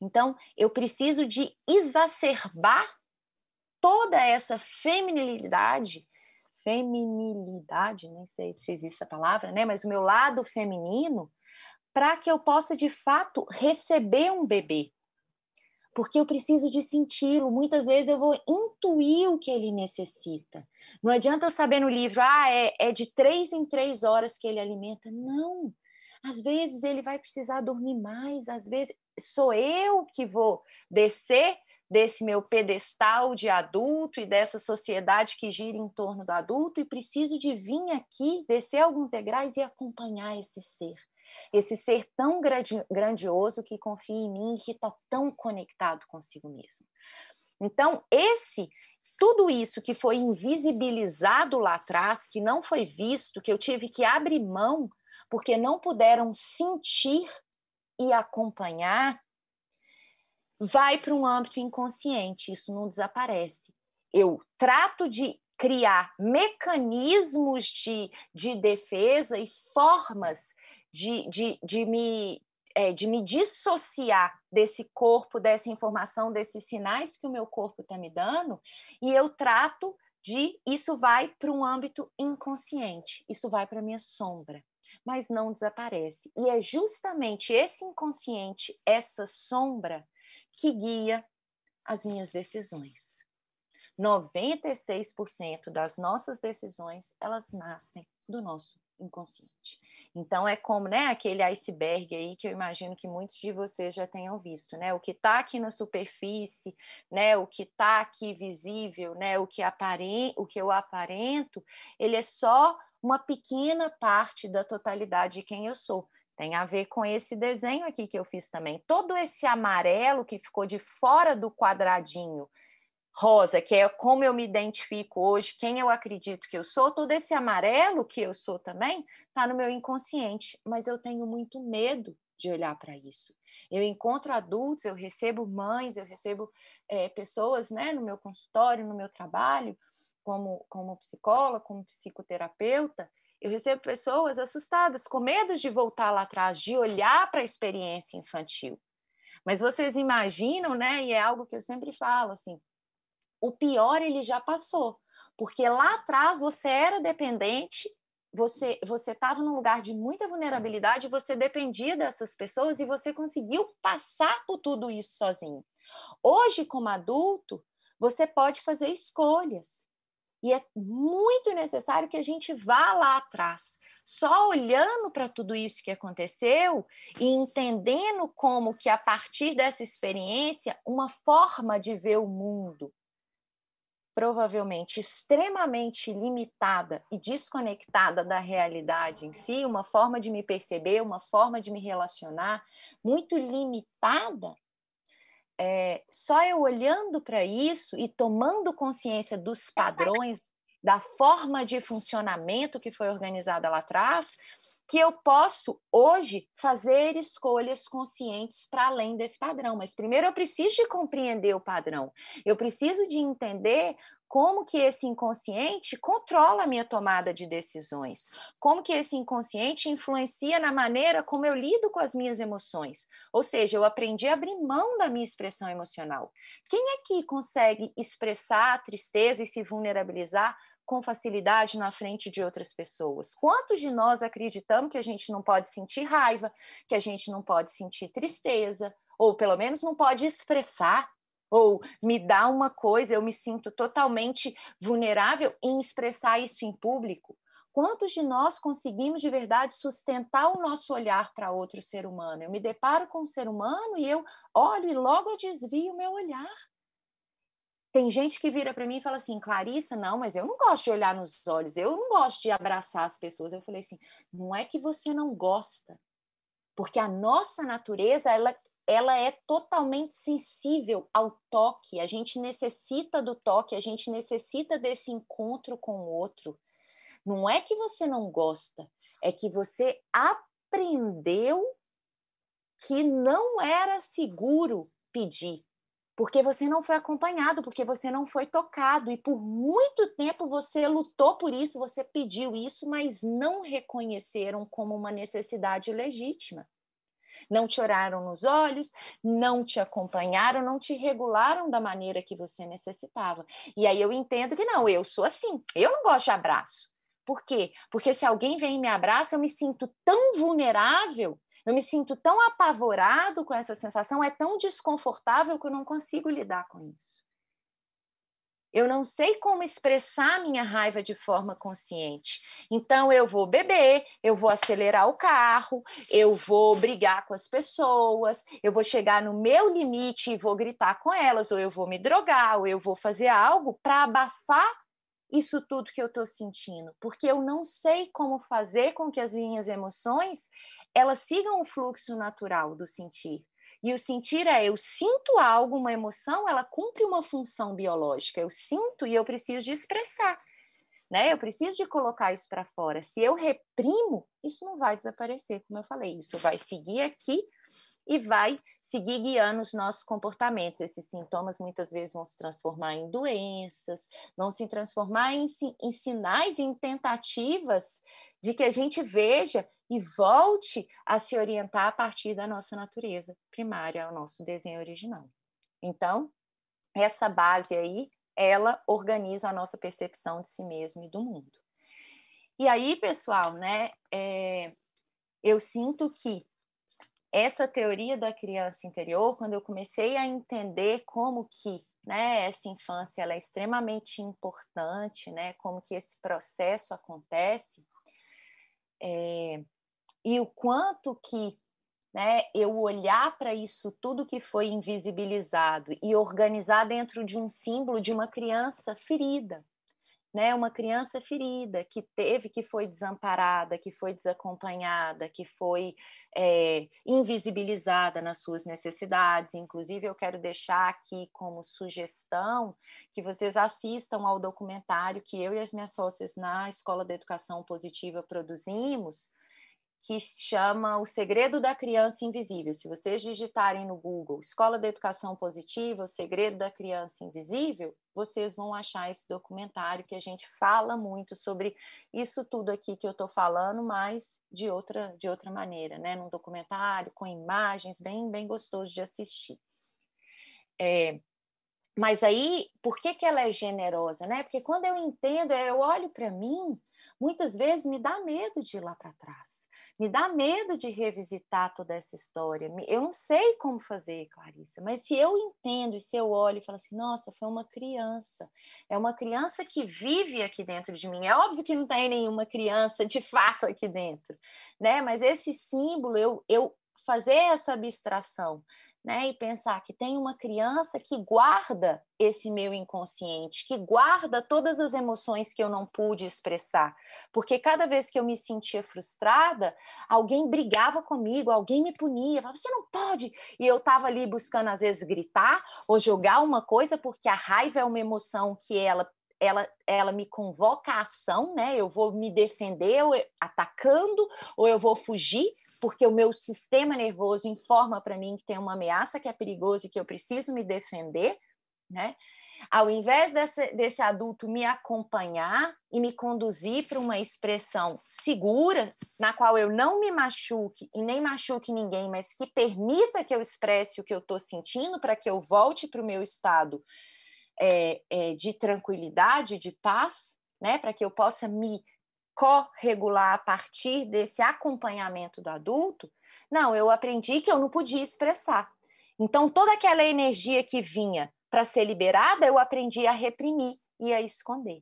Então, eu preciso de exacerbar toda essa feminilidade feminilidade, nem sei se existe essa palavra, né? Mas o meu lado feminino, para que eu possa de fato receber um bebê. Porque eu preciso de senti-lo. Muitas vezes eu vou intuir o que ele necessita. Não adianta eu saber no livro, ah, é, é de três em três horas que ele alimenta. Não. Às vezes ele vai precisar dormir mais, às vezes sou eu que vou descer desse meu pedestal de adulto e dessa sociedade que gira em torno do adulto e preciso de vir aqui, descer alguns degraus e acompanhar esse ser. Esse ser tão grandioso que confia em mim e que está tão conectado consigo mesmo. Então, esse tudo isso que foi invisibilizado lá atrás, que não foi visto, que eu tive que abrir mão porque não puderam sentir e acompanhar, vai para um âmbito inconsciente, isso não desaparece. Eu trato de criar mecanismos de, de defesa e formas de, de, de me é, de me dissociar desse corpo, dessa informação, desses sinais que o meu corpo está me dando, e eu trato de isso vai para um âmbito inconsciente, isso vai para minha sombra, mas não desaparece. E é justamente esse inconsciente, essa sombra, que guia as minhas decisões. 96% das nossas decisões, elas nascem do nosso inconsciente. Então é como, né, aquele iceberg aí que eu imagino que muitos de vocês já tenham visto, né? O que está aqui na superfície, né, o que está aqui visível, né, o que aparento, o que eu aparento, ele é só uma pequena parte da totalidade de quem eu sou. Tem a ver com esse desenho aqui que eu fiz também. Todo esse amarelo que ficou de fora do quadradinho rosa, que é como eu me identifico hoje, quem eu acredito que eu sou, todo esse amarelo que eu sou também está no meu inconsciente, mas eu tenho muito medo de olhar para isso. Eu encontro adultos, eu recebo mães, eu recebo é, pessoas né, no meu consultório, no meu trabalho, como, como psicóloga, como psicoterapeuta, eu recebo pessoas assustadas, com medo de voltar lá atrás, de olhar para a experiência infantil. Mas vocês imaginam, né? E é algo que eu sempre falo assim: o pior ele já passou, porque lá atrás você era dependente, você você estava num lugar de muita vulnerabilidade, você dependia dessas pessoas e você conseguiu passar por tudo isso sozinho. Hoje, como adulto, você pode fazer escolhas. E é muito necessário que a gente vá lá atrás. Só olhando para tudo isso que aconteceu e entendendo como que a partir dessa experiência uma forma de ver o mundo provavelmente extremamente limitada e desconectada da realidade em si, uma forma de me perceber, uma forma de me relacionar muito limitada, é, só eu olhando para isso e tomando consciência dos padrões, da forma de funcionamento que foi organizada lá atrás, que eu posso hoje fazer escolhas conscientes para além desse padrão. Mas primeiro eu preciso de compreender o padrão. Eu preciso de entender como que esse inconsciente controla a minha tomada de decisões, como que esse inconsciente influencia na maneira como eu lido com as minhas emoções. Ou seja, eu aprendi a abrir mão da minha expressão emocional. Quem aqui é consegue expressar a tristeza e se vulnerabilizar com facilidade na frente de outras pessoas. Quantos de nós acreditamos que a gente não pode sentir raiva, que a gente não pode sentir tristeza, ou pelo menos não pode expressar? ou me dá uma coisa, eu me sinto totalmente vulnerável em expressar isso em público. Quantos de nós conseguimos de verdade sustentar o nosso olhar para outro ser humano? Eu me deparo com um ser humano e eu olho e logo eu desvio o meu olhar. Tem gente que vira para mim e fala assim, Clarissa, não, mas eu não gosto de olhar nos olhos, eu não gosto de abraçar as pessoas. Eu falei assim, não é que você não gosta, porque a nossa natureza ela ela é totalmente sensível ao toque. A gente necessita do toque, a gente necessita desse encontro com o outro. Não é que você não gosta, é que você aprendeu que não era seguro pedir, porque você não foi acompanhado, porque você não foi tocado e por muito tempo você lutou por isso, você pediu isso, mas não reconheceram como uma necessidade legítima. Não te oraram nos olhos, não te acompanharam, não te regularam da maneira que você necessitava. E aí eu entendo que não, eu sou assim. Eu não gosto de abraço. Por quê? Porque se alguém vem e me abraça, eu me sinto tão vulnerável, eu me sinto tão apavorado com essa sensação, é tão desconfortável que eu não consigo lidar com isso. Eu não sei como expressar minha raiva de forma consciente. Então eu vou beber, eu vou acelerar o carro, eu vou brigar com as pessoas, eu vou chegar no meu limite e vou gritar com elas, ou eu vou me drogar, ou eu vou fazer algo para abafar isso tudo que eu estou sentindo, porque eu não sei como fazer com que as minhas emoções elas sigam o fluxo natural do sentir. E o sentir é eu sinto algo, uma emoção, ela cumpre uma função biológica. Eu sinto e eu preciso de expressar, né? Eu preciso de colocar isso para fora. Se eu reprimo, isso não vai desaparecer, como eu falei, isso vai seguir aqui e vai seguir guiando os nossos comportamentos. Esses sintomas muitas vezes vão se transformar em doenças, vão se transformar em, em sinais, em tentativas de que a gente veja e volte a se orientar a partir da nossa natureza primária, ao nosso desenho original. Então, essa base aí, ela organiza a nossa percepção de si mesmo e do mundo. E aí, pessoal, né, é, eu sinto que essa teoria da criança interior, quando eu comecei a entender como que né, essa infância ela é extremamente importante, né, como que esse processo acontece, é, e o quanto que né, eu olhar para isso tudo que foi invisibilizado e organizar dentro de um símbolo de uma criança ferida né, uma criança ferida que teve, que foi desamparada, que foi desacompanhada, que foi é, invisibilizada nas suas necessidades. Inclusive, eu quero deixar aqui como sugestão que vocês assistam ao documentário que eu e as minhas sócias na Escola da Educação Positiva produzimos, que chama O Segredo da Criança Invisível. Se vocês digitarem no Google Escola da Educação Positiva, O Segredo da Criança Invisível, vocês vão achar esse documentário que a gente fala muito sobre isso tudo aqui que eu estou falando, mas de outra, de outra maneira, né? Num documentário com imagens, bem, bem gostoso de assistir. É, mas aí, por que, que ela é generosa, né? Porque quando eu entendo, eu olho para mim, muitas vezes me dá medo de ir lá para trás me dá medo de revisitar toda essa história. Eu não sei como fazer, Clarissa, mas se eu entendo e se eu olho e falo assim, nossa, foi uma criança, é uma criança que vive aqui dentro de mim. É óbvio que não tem nenhuma criança de fato aqui dentro, né? Mas esse símbolo eu, eu fazer essa abstração, né? E pensar que tem uma criança que guarda esse meu inconsciente, que guarda todas as emoções que eu não pude expressar. Porque cada vez que eu me sentia frustrada, alguém brigava comigo, alguém me punia, falava, você não pode. E eu estava ali buscando, às vezes, gritar ou jogar uma coisa, porque a raiva é uma emoção que ela ela, ela me convoca a ação, né? Eu vou me defender eu, atacando, ou eu vou fugir, porque o meu sistema nervoso informa para mim que tem uma ameaça que é perigosa e que eu preciso me defender, né? Ao invés desse, desse adulto me acompanhar e me conduzir para uma expressão segura, na qual eu não me machuque e nem machuque ninguém, mas que permita que eu expresse o que eu estou sentindo para que eu volte para o meu estado é, é, de tranquilidade, de paz, né? Para que eu possa me corregular a partir desse acompanhamento do adulto, não, eu aprendi que eu não podia expressar. Então, toda aquela energia que vinha para ser liberada, eu aprendi a reprimir e a esconder.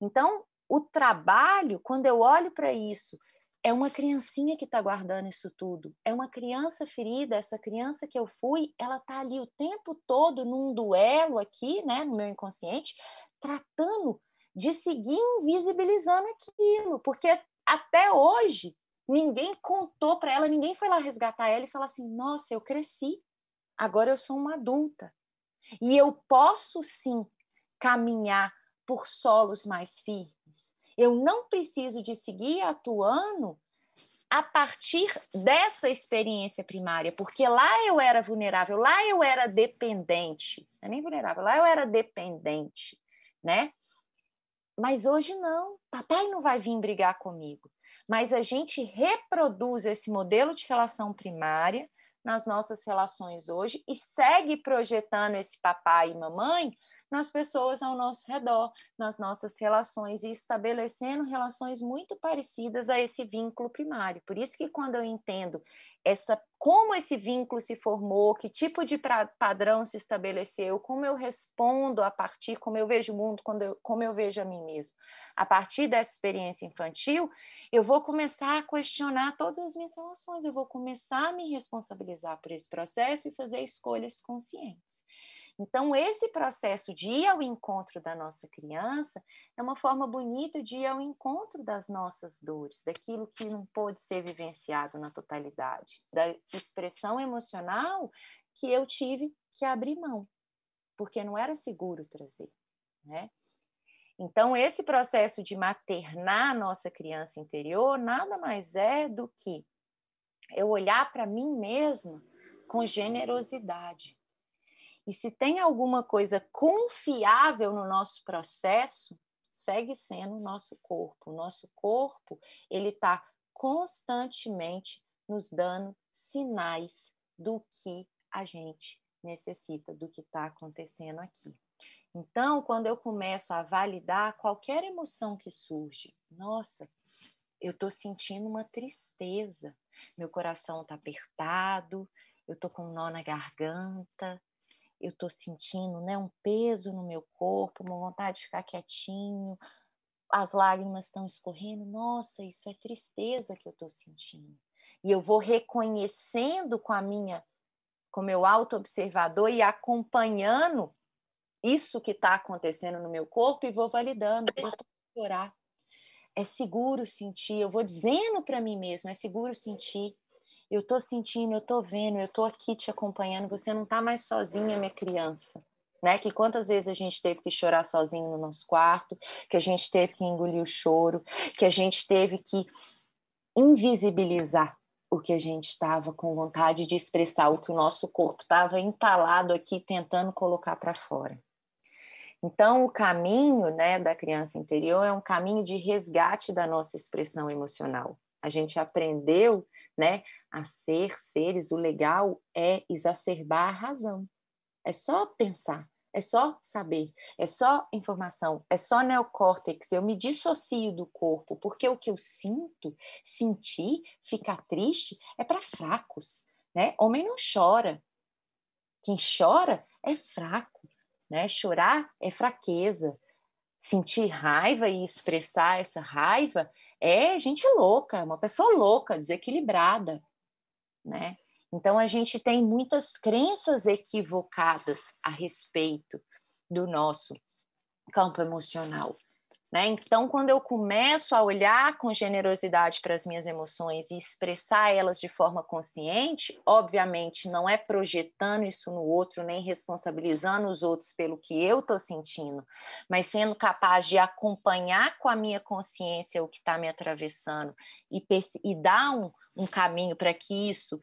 Então, o trabalho, quando eu olho para isso, é uma criancinha que está guardando isso tudo. É uma criança ferida, essa criança que eu fui, ela está ali o tempo todo num duelo aqui, né, no meu inconsciente, tratando de seguir invisibilizando aquilo, porque até hoje ninguém contou para ela, ninguém foi lá resgatar ela e falar assim: nossa, eu cresci, agora eu sou uma adulta. E eu posso sim caminhar por solos mais firmes. Eu não preciso de seguir atuando a partir dessa experiência primária, porque lá eu era vulnerável, lá eu era dependente, não é nem vulnerável, lá eu era dependente, né? Mas hoje não, papai não vai vir brigar comigo. Mas a gente reproduz esse modelo de relação primária nas nossas relações hoje e segue projetando esse papai e mamãe nas pessoas ao nosso redor, nas nossas relações e estabelecendo relações muito parecidas a esse vínculo primário. Por isso que quando eu entendo essa como esse vínculo se formou, que tipo de pra, padrão se estabeleceu, como eu respondo a partir, como eu vejo o mundo, quando eu, como eu vejo a mim mesmo. A partir dessa experiência infantil, eu vou começar a questionar todas as minhas relações, eu vou começar a me responsabilizar por esse processo e fazer escolhas conscientes. Então, esse processo de ir ao encontro da nossa criança é uma forma bonita de ir ao encontro das nossas dores, daquilo que não pôde ser vivenciado na totalidade, da expressão emocional que eu tive que abrir mão, porque não era seguro trazer, né? Então, esse processo de maternar a nossa criança interior nada mais é do que eu olhar para mim mesma com generosidade e se tem alguma coisa confiável no nosso processo, segue sendo o nosso corpo. O nosso corpo, ele está constantemente nos dando sinais do que a gente necessita, do que está acontecendo aqui. Então, quando eu começo a validar qualquer emoção que surge, nossa, eu estou sentindo uma tristeza, meu coração está apertado, eu estou com um nó na garganta, eu estou sentindo, né? Um peso no meu corpo, uma vontade de ficar quietinho, as lágrimas estão escorrendo. Nossa, isso é tristeza que eu estou sentindo. E eu vou reconhecendo com a minha, com meu auto-observador e acompanhando isso que está acontecendo no meu corpo e vou validando. Eu chorar. É seguro sentir. Eu vou dizendo para mim mesmo, é seguro sentir eu tô sentindo, eu tô vendo, eu tô aqui te acompanhando, você não tá mais sozinha, minha criança. Né? Que quantas vezes a gente teve que chorar sozinho no nosso quarto, que a gente teve que engolir o choro, que a gente teve que invisibilizar o que a gente estava com vontade de expressar, o que o nosso corpo estava entalado aqui tentando colocar para fora. Então, o caminho né, da criança interior é um caminho de resgate da nossa expressão emocional. A gente aprendeu né, a ser seres, o legal é exacerbar a razão. É só pensar, é só saber, é só informação, é só neocórtex. Eu me dissocio do corpo, porque o que eu sinto, sentir, ficar triste, é para fracos. Né? Homem não chora. Quem chora é fraco. Né? Chorar é fraqueza. Sentir raiva e expressar essa raiva é gente louca, uma pessoa louca, desequilibrada né? Então a gente tem muitas crenças equivocadas a respeito do nosso campo emocional. Né? Então, quando eu começo a olhar com generosidade para as minhas emoções e expressar elas de forma consciente, obviamente não é projetando isso no outro, nem responsabilizando os outros pelo que eu estou sentindo, mas sendo capaz de acompanhar com a minha consciência o que está me atravessando e, e dar um, um caminho para que isso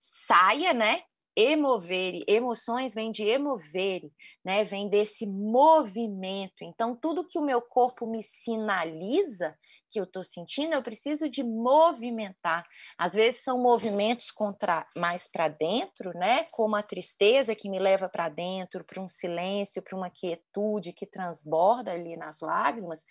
saia, né? Emovere, emoções vem de emovere, né? Vem desse movimento. Então, tudo que o meu corpo me sinaliza, que eu estou sentindo, eu preciso de movimentar. Às vezes são movimentos contra, mais para dentro, né? Como a tristeza que me leva para dentro, para um silêncio, para uma quietude que transborda ali nas lágrimas.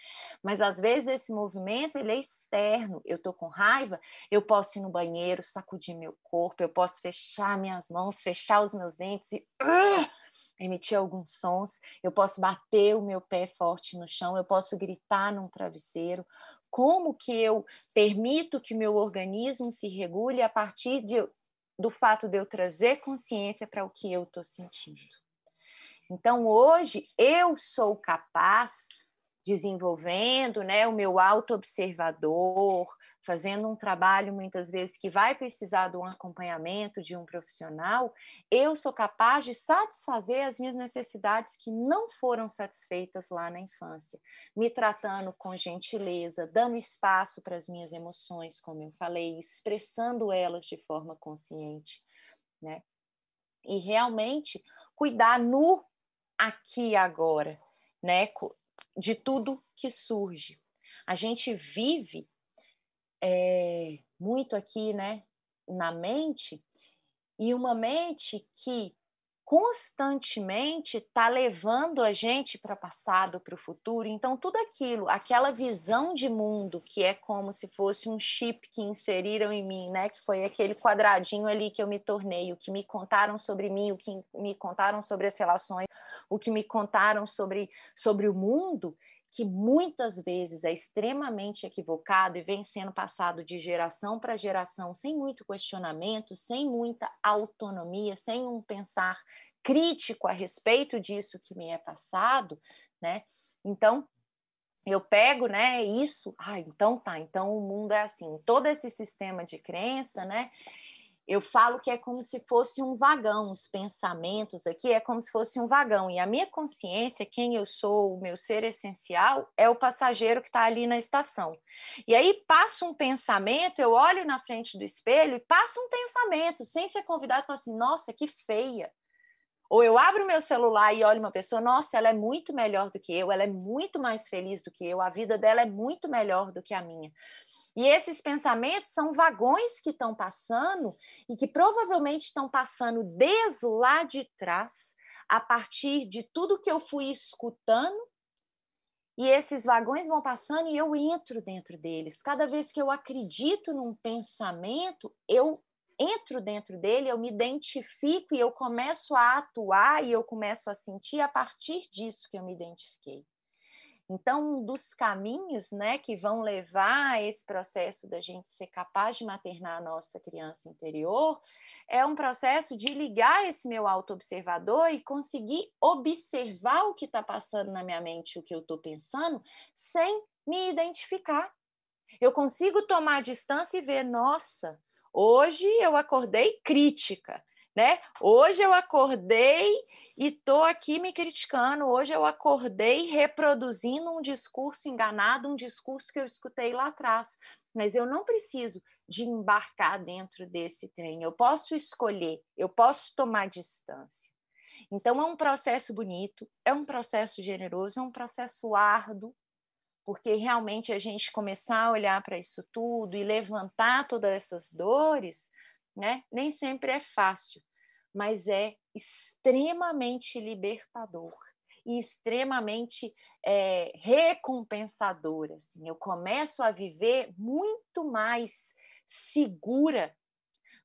Mas às vezes esse movimento ele é externo. Eu estou com raiva, eu posso ir no banheiro, sacudir meu corpo, eu posso fechar minhas mãos, fechar os meus dentes e ah, emitir alguns sons. Eu posso bater o meu pé forte no chão, eu posso gritar num travesseiro como que eu permito que meu organismo se regule a partir de, do fato de eu trazer consciência para o que eu estou sentindo. Então, hoje, eu sou capaz, desenvolvendo né, o meu auto-observador, fazendo um trabalho muitas vezes que vai precisar de um acompanhamento de um profissional, eu sou capaz de satisfazer as minhas necessidades que não foram satisfeitas lá na infância, me tratando com gentileza, dando espaço para as minhas emoções, como eu falei, expressando elas de forma consciente, né? E realmente cuidar no aqui e agora, né, de tudo que surge. A gente vive é, muito aqui, né, na mente, e uma mente que constantemente está levando a gente para o passado, para o futuro. Então, tudo aquilo, aquela visão de mundo que é como se fosse um chip que inseriram em mim, né? Que foi aquele quadradinho ali que eu me tornei, o que me contaram sobre mim, o que me contaram sobre as relações, o que me contaram sobre, sobre o mundo que muitas vezes é extremamente equivocado e vem sendo passado de geração para geração sem muito questionamento, sem muita autonomia, sem um pensar crítico a respeito disso que me é passado, né? Então, eu pego, né, isso, ah, então tá, então o mundo é assim, todo esse sistema de crença, né? Eu falo que é como se fosse um vagão, os pensamentos aqui é como se fosse um vagão. E a minha consciência, quem eu sou, o meu ser essencial, é o passageiro que está ali na estação. E aí passa um pensamento, eu olho na frente do espelho e passa um pensamento, sem ser convidado, para falo assim: nossa, que feia. Ou eu abro meu celular e olho uma pessoa, nossa, ela é muito melhor do que eu, ela é muito mais feliz do que eu, a vida dela é muito melhor do que a minha. E esses pensamentos são vagões que estão passando e que provavelmente estão passando desde lá de trás, a partir de tudo que eu fui escutando. E esses vagões vão passando e eu entro dentro deles. Cada vez que eu acredito num pensamento, eu entro dentro dele, eu me identifico e eu começo a atuar e eu começo a sentir a partir disso que eu me identifiquei. Então, um dos caminhos né, que vão levar a esse processo da gente ser capaz de maternar a nossa criança interior é um processo de ligar esse meu autoobservador e conseguir observar o que está passando na minha mente, o que eu estou pensando, sem me identificar. Eu consigo tomar distância e ver, nossa, hoje eu acordei crítica né? Hoje eu acordei e estou aqui me criticando. Hoje eu acordei reproduzindo um discurso enganado, um discurso que eu escutei lá atrás. Mas eu não preciso de embarcar dentro desse trem. Eu posso escolher, eu posso tomar distância. Então é um processo bonito, é um processo generoso, é um processo árduo, porque realmente a gente começar a olhar para isso tudo e levantar todas essas dores né? Nem sempre é fácil, mas é extremamente libertador e extremamente é, recompensador. Assim, eu começo a viver muito mais segura,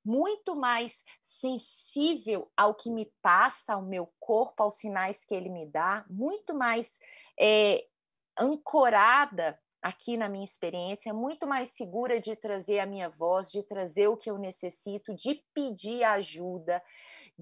muito mais sensível ao que me passa, ao meu corpo, aos sinais que ele me dá, muito mais é, ancorada aqui na minha experiência, é muito mais segura de trazer a minha voz, de trazer o que eu necessito, de pedir ajuda,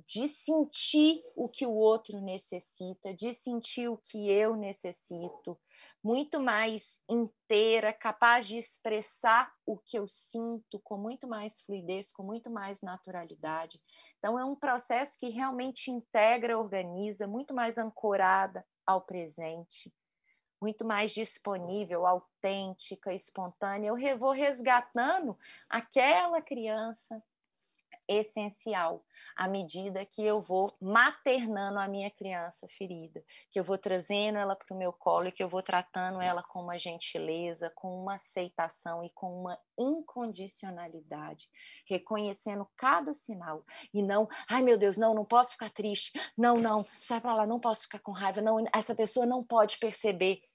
de sentir o que o outro necessita, de sentir o que eu necessito, muito mais inteira, capaz de expressar o que eu sinto com muito mais fluidez, com muito mais naturalidade. Então, é um processo que realmente integra, organiza, muito mais ancorada ao presente muito mais disponível, autêntica, espontânea. Eu vou resgatando aquela criança essencial à medida que eu vou maternando a minha criança ferida, que eu vou trazendo ela para o meu colo e que eu vou tratando ela com uma gentileza, com uma aceitação e com uma incondicionalidade, reconhecendo cada sinal e não, ai meu Deus, não, não posso ficar triste, não, não, sai para lá, não posso ficar com raiva, não, essa pessoa não pode perceber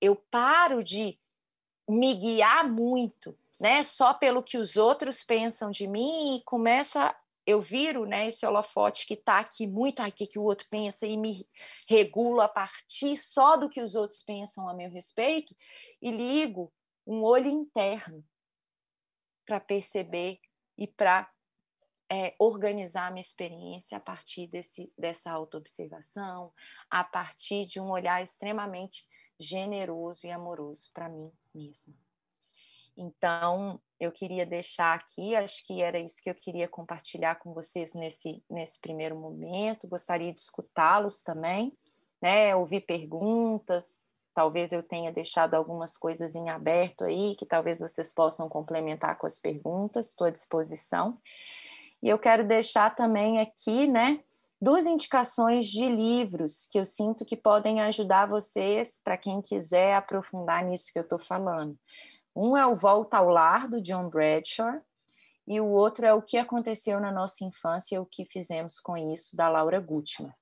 eu paro de me guiar muito, né, só pelo que os outros pensam de mim e começo a eu viro, né, esse holofote que está aqui muito, ai, o que, que o outro pensa e me regulo a partir só do que os outros pensam a meu respeito e ligo um olho interno para perceber e para é, organizar minha experiência a partir desse, dessa autoobservação, a partir de um olhar extremamente generoso e amoroso para mim mesma. Então, eu queria deixar aqui, acho que era isso que eu queria compartilhar com vocês nesse, nesse primeiro momento. Gostaria de escutá-los também, né? Ouvir perguntas. Talvez eu tenha deixado algumas coisas em aberto aí, que talvez vocês possam complementar com as perguntas, estou à disposição. E eu quero deixar também aqui, né? duas indicações de livros que eu sinto que podem ajudar vocês, para quem quiser aprofundar nisso que eu estou falando. Um é o Volta ao Lar, do John Bradshaw, e o outro é O que Aconteceu na Nossa Infância e o que Fizemos com Isso, da Laura Gutmann.